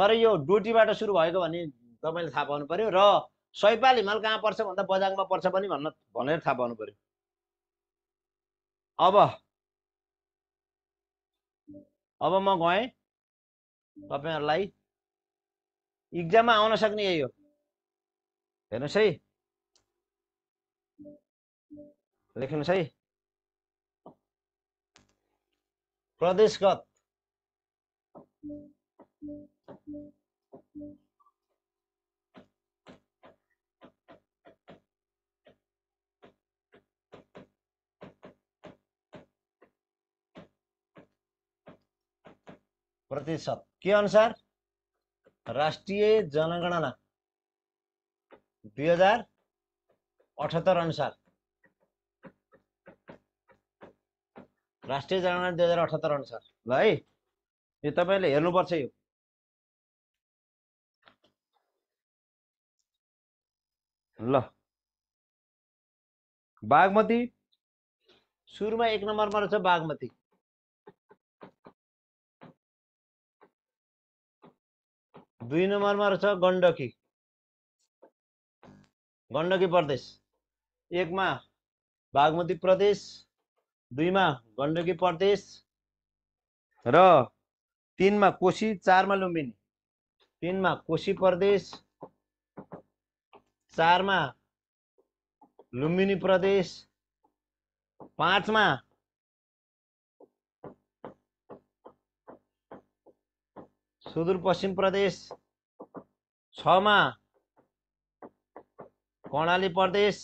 तर यो डोटीबाट सुरु भएको भने तपाईँले थाहा पाउनु पऱ्यो र सैपाल हिमाल कहाँ पर्छ भन्दा बजाङमा पर्छ पनि भन्न भनेर थाहा पाउनु पऱ्यो अब अब म गएँ तपाईँहरूलाई इक्जाममा आउन सक्ने यही हो हेर्नुहोस् है लेख्नुहोस् है प्रदेशगत प्रतिशत के अनुसार राष्ट्रिय जनगणना दुई हजार अठहत्तर अनुसार राष्ट्रिय जनगणना दुई हजार अठहत्तर अनुसार ल है यो तपाईँले हेर्नुपर्छ यो ल बागमती सुरुमा एक नम्बरमा रहेछ बागमती दुई नम्बरमा रहेछ गण्डकी गण्डकी प्रदेश एकमा बागमती प्रदेश दुईमा गण्डकी प्रदेश र तिनमा कोशी चारमा लुम्बिनी तिनमा कोशी प्रदेश चारमा लुम्बिनी प्रदेश पाँचमा सुदूरपश्चिम प्रदेश छमा कर्णाली प्रदेश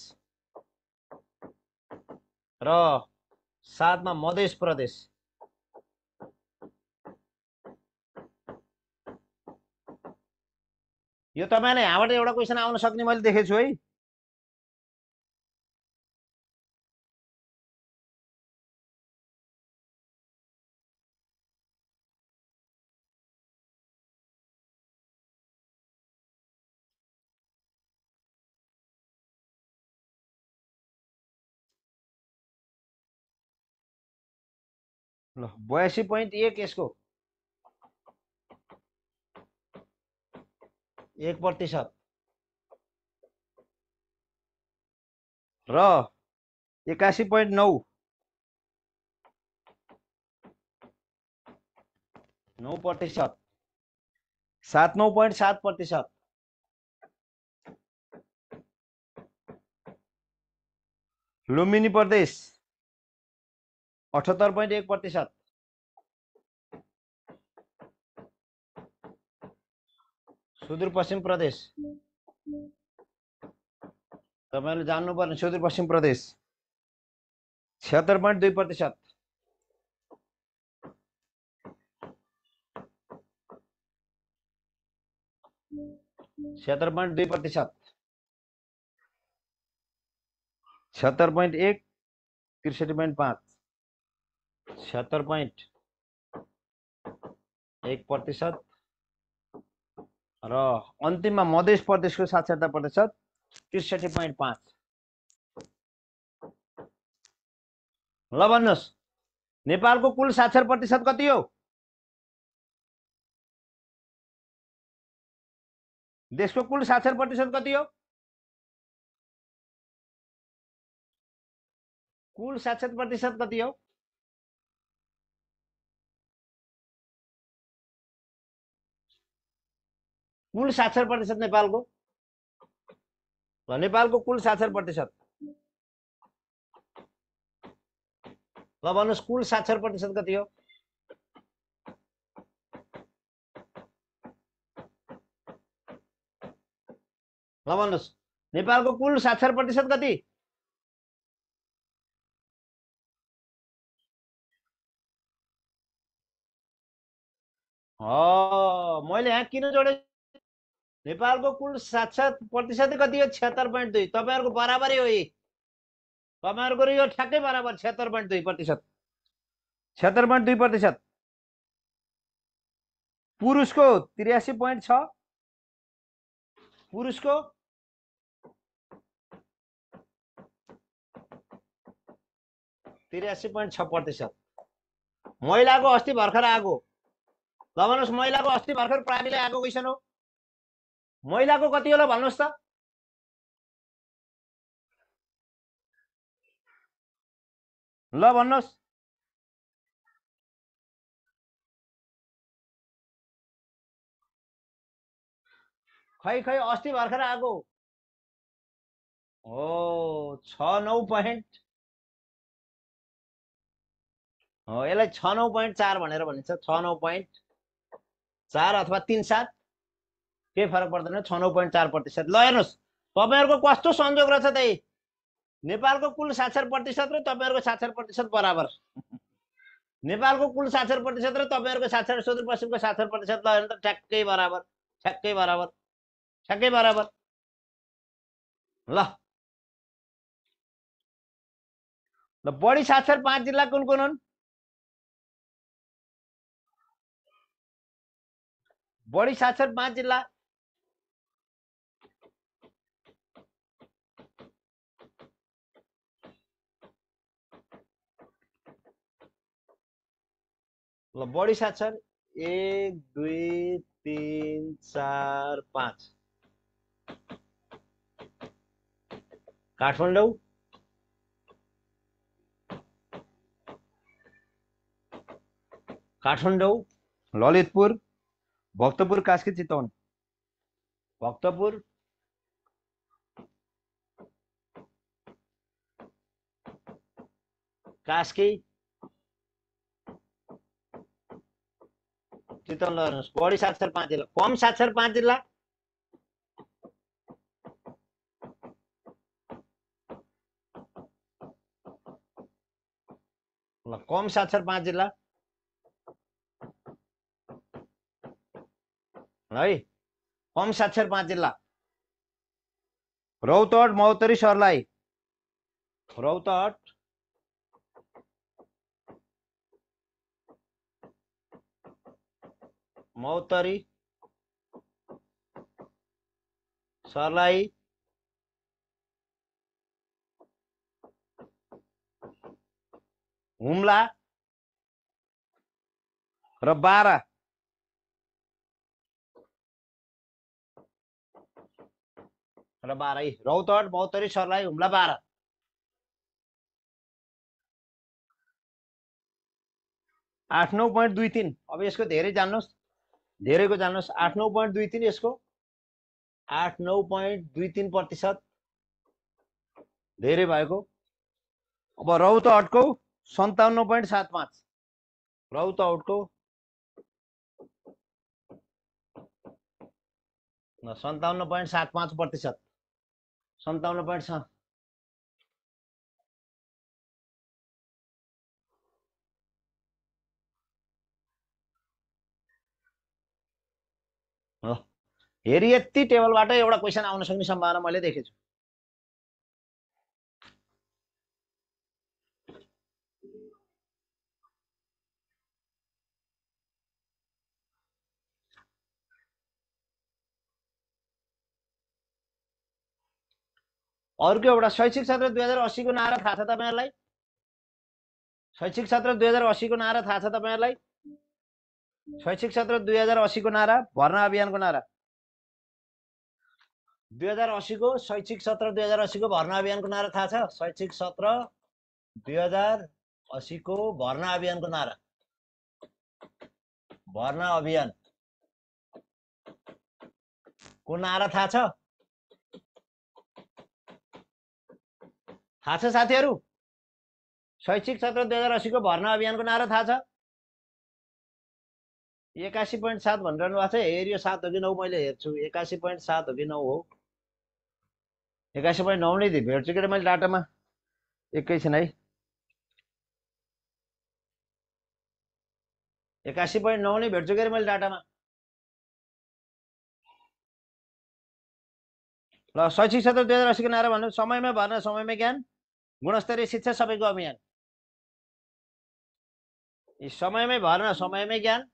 र सातमा मधेस प्रदेश यो तपाईँलाई यहाँबाट एउटा क्वेसन आउन सक्ने मैले देखेको छु है ल बयासी पोइन्ट एक यसको एक प्रतिशत र एकासी पोइन्ट नौ नौ प्रतिशत सात नौ पोइन्ट सात प्रतिशत लुम्बिनी प्रदेश अठहत्तर पॉइंट एक प्रतिशत सुदूरपश्चिम प्रदेश तब जानू सुदूर प्रदेश छिहत्तर पॉइंट दुई प्रतिशत छिहत्तर पॉइंट दुई प्रतिशत छिहत्तर पॉइंट एक तिरसठी पॉइंट पांच छिहत्तर पोइन्ट एक प्रतिशत र अन्तिममा मध्य प्रदेशको साक्षरता प्रतिशत त्रिसठी पोइन्ट पाँच ल भन्नुहोस् नेपालको कुल साक्षर प्रतिशत कति हो देशको कुल साक्षर प्रतिशत कति हो कुल साक्षर प्रतिशत कति हो कुल साक्षर प्रतिशत नेपालको ल नेपालको कुल साक्षर प्रतिशत ल भन्नुहोस् कुल साक्षर प्रतिशत कति हो ल भन्नुहोस् नेपालको कुल साक्षर प्रतिशत कति मैले यहाँ किन जोडेँ नेपालको कुल साक्षात प्रतिशत कति हो छिहत्तर पोइन्ट दुई तपाईँहरूको बराबरै हो यी तपाईँहरूको यो ठ्याक्कै बराबर छिहत्तर पोइन्ट दुई प्रतिशत छिहत्तर पोइन्ट दुई प्रतिशत पुरुषको त्रियासी पोइन्ट छ पुरुषको त्रियासी पोइन्ट छ प्रतिशत महिलाको अस्ति भर्खर आएको ल भन्नुहोस् महिलाको अस्ति भर्खर प्राणीले आएको क्वेसन हो महिलाको कति होला भन्नुहोस् त ल भन्नुहोस् खै खै अस्ति भर्खर आएको हो छ नौ पोइन्ट हो यसलाई छ नौ पोइन्ट चार भनेर भनिन्छ छ नौ पोइन्ट चार अथवा तिन सात केही फरक पर्दैन छनौ पोइन्ट चार प्रतिशत ल हेर्नुहोस् तपाईँहरूको कस्तो संयोग रहेछ त्यही नेपालको कुल साक्षर प्रतिशत र तपाईँहरूको साक्षर प्रतिशत बराबर नेपालको कुल साक्षर प्रतिशत र तपाईँहरूको साक्षर सुदूरपश्चिमको साक्षर प्रतिशत ल हेर्नु त ठ्याक्कै बराबर ठ्याक्कै बराबर ठ्याक्कै बराबर ल ल बढी साक्षर पाँच जिल्ला कुन कुन हुन् बढी साक्षर पाँच जिल्ला ल बढी सात छन् एक दुई तिन चार पाँच काठमाडौँ काठमाडौँ ललितपुर भक्तपुर कास्की चितवन भक्तपुर कास्की चितवन लगाउनुहोस् बढी साक्षर पाँच जिल्ला कम साक्षर पाँच जिल्ला ल कम साक्षर पाँच जिल्ला है कम साक्षर पाँच जिल्ला रौतहट मौतरी सरलाई रौतहट मौतरी सर्लाई हुम्ला र बाह्र र बाह्र रौतहट मौतरी सर्लाई हुम्ला बाह्र आठ नौ पोइन्ट दुई तिन अब यसको धेरै जान्नुहोस् धेरैको जानुहोस् आठ नौ पोइन्ट दुई तिन यसको आठ नौ पोइन्ट दुई तिन प्रतिशत धेरै भएको अब रौत अड्को सन्ताउन्न पोइन्ट सात पाँच रौत अड्को सन्ताउन्न पोइन्ट सात पाँच प्रतिशत सन्ताउन्न पोइन्ट हेरि यति टेबलबाट एउटा क्वेसन आउन सक्ने सम्भावना मैले देखेछु छु अर्को एउटा शैक्षिक सत्र दुई हजार अस्सीको नारा थाहा छ तपाईँहरूलाई शैक्षिक सत्र दुई हजार अस्सीको नारा थाहा छ तपाईँहरूलाई शैक्षिक सत्र दुई हजार अस्सीको नारा भर्ना अभियानको नारा दुई हजार असीको शैक्षिक सत्र दुई हजार असीको भर्ना अभियानको नारा थाहा छ शैक्षिक सत्र दुई हजार असीको भर्ना अभियानको नारा भर्ना अभियान को नारा थाहा छ थाहा छ साथीहरू शैक्षिक सत्र दुई हजार असीको भर्ना अभियानको नारा थाहा छ एकासी पोइन्ट सात भनिरहनु भएको छ हेऱ्यो सात हो कि नौ मैले हेर्छु एकासी पोइन्ट सात हो कि नौ हो एक्काइस सय पनि नै दिएँ भेट्छु कि मैले डाटामा एकैछिन है एक्कासी पोइन्ट नौ नै भेट्छु के मैले डाटामा ल शैक्षिक सत्र दुई हजार असीको नारा भन्नु समयमै भर्ना समयमै ज्ञान गुणस्तरीय शिक्षा सबैको अभियान समयमै भर्ना समयमै ज्ञान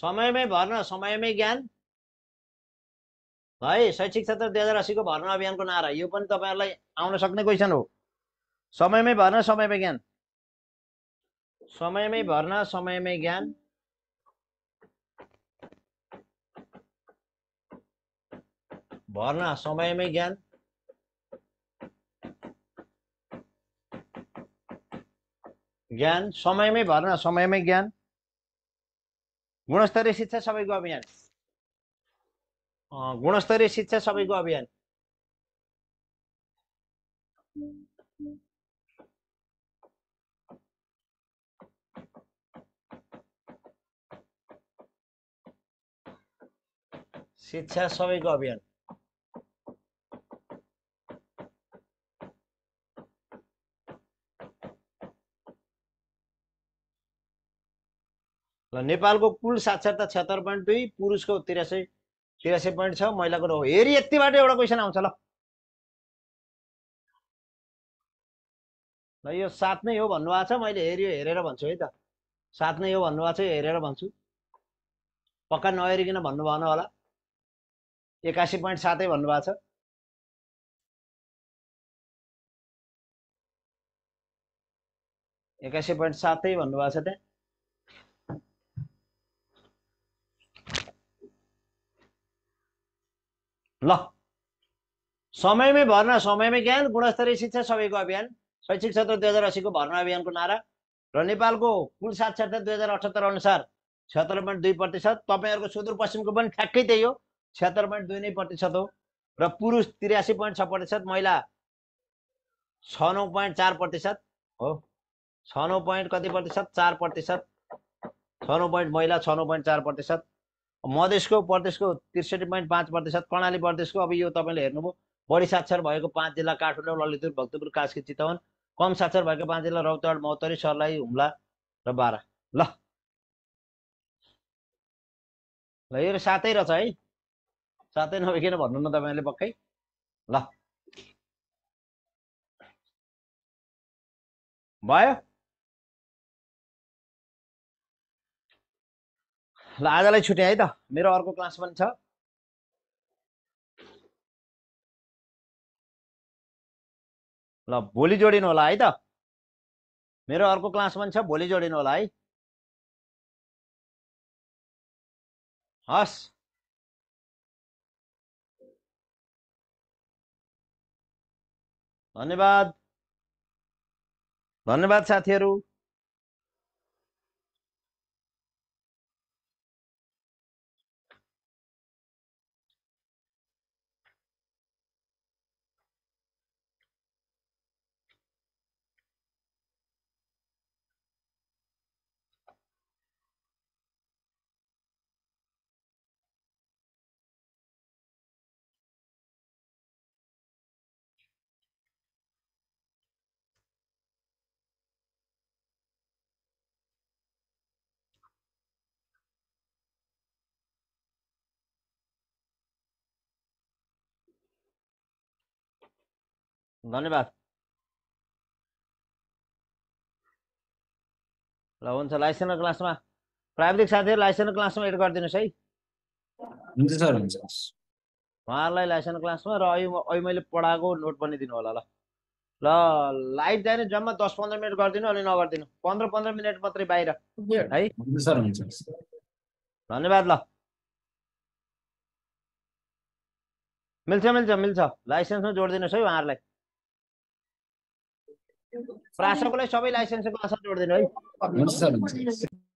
समयमै भर्ना समयमै ज्ञान है शैक्षिक क्षेत्र दुई हजार असीको भर्ना अभियानको नारा यो पनि तपाईँहरूलाई आउन सक्ने क्वेसन हो समयमै भर्ना समयमै ज्ञान समयमै भर्ना समयमै ज्ञान भर्ना समयमै ज्ञान ज्ञान समयमै भर्ना समयमै ज्ञान Buenos días, si estás amigo bien. Ah, Buenos días, tardes, si estás amigo bien. Si estás amigo bien. ल नेपालको कुल साक्षरता छत्तर पोइन्ट दुई पुरुषको तिरासी तिरासी पोइन्ट छ महिलाको नौ हेरी यतिबाट एउटा क्वेसन आउँछ ल ल यो सात नै हो भन्नुभएको छ मैले हेऱ्यो हेरेर भन्छु है त सात नै हो भन्नुभएको छ हेरेर भन्छु पक्का नहेरिकन भन्नुभएन होला एकासी पोइन्ट सातै भन्नुभएको छ एकासी पोइन्ट सातै भन्नुभएको छ त्यहाँ ल समयमै भर्ना समयमै ज्ञान गुणस्तरीय शिक्षा सबैको अभियान शैक्षिक सत्र दुई हजार असीको भर्ना अभियानको नारा र नेपालको कुल साक्षरता दुई हजार अठहत्तर अनुसार छत्तर पोइन्ट दुई प्रतिशत तपाईँहरूको सुदूरपश्चिमको पनि ठ्याक्कै त्यही हो छत्तर पोइन्ट दुई नै प्रतिशत हो र पुरुष त्रियासी पोइन्ट छ प्रतिशत महिला छ नौ पोइन्ट चार प्रतिशत हो छ नौ पोइन्ट कति प्रतिशत चार प्रतिशत छ नौ पोइन्ट महिला छ नौ पोइन्ट चार प्रतिशत मधेसको प्रदेशको त्रिसठी पोइन्ट पाँच प्रतिशत कर्णाली प्रदेशको अब यो तपाईँले हेर्नुभयो बढी साक्षर भएको पाँच जिल्ला काठमाडौँ ललितपुर भक्तपुर कास्की चितवन कम साक्षर भएको पाँच जिल्ला रौतहट मौतरी सर्लाही हुम्ला र बाह्र ल ल यो सातै रहेछ है सातै नभइकन भन्नु न तपाईँले पक्कै ल भयो ल आजलाई छुट्यो है त मेरो अर्को क्लास पनि छ ल भोलि जोडिनु होला है त मेरो अर्को क्लास पनि छ भोलि जोडिनु होला है हस् धन्यवाद धन्यवाद साथीहरू धन्यवाद ल हुन्छ लाइसेन्स क्लासमा प्राविधिक साथीहरू लाइसेन्स क्लासमा एड गरिदिनुहोस् है हुन्छ सर हुन्छ उहाँहरूलाई लाइसेन्स क्लासमा र अहिले अहिले मैले पढाएको नोट पनि दिनु होला ल ल लाइट जाने जम्मा दस पन्ध्र मिनट गरिदिनु अनि नगरिदिनु पन्ध्र पन्ध्र मिनट मात्रै बाहिर है सर हुन्छ धन्यवाद ल मिल्छ मिल्छ मिल्छ लाइसेन्समा जोडिदिनुहोस् है उहाँहरूलाई लागि सबै लाइसेन्सको असर जोडिदिनु है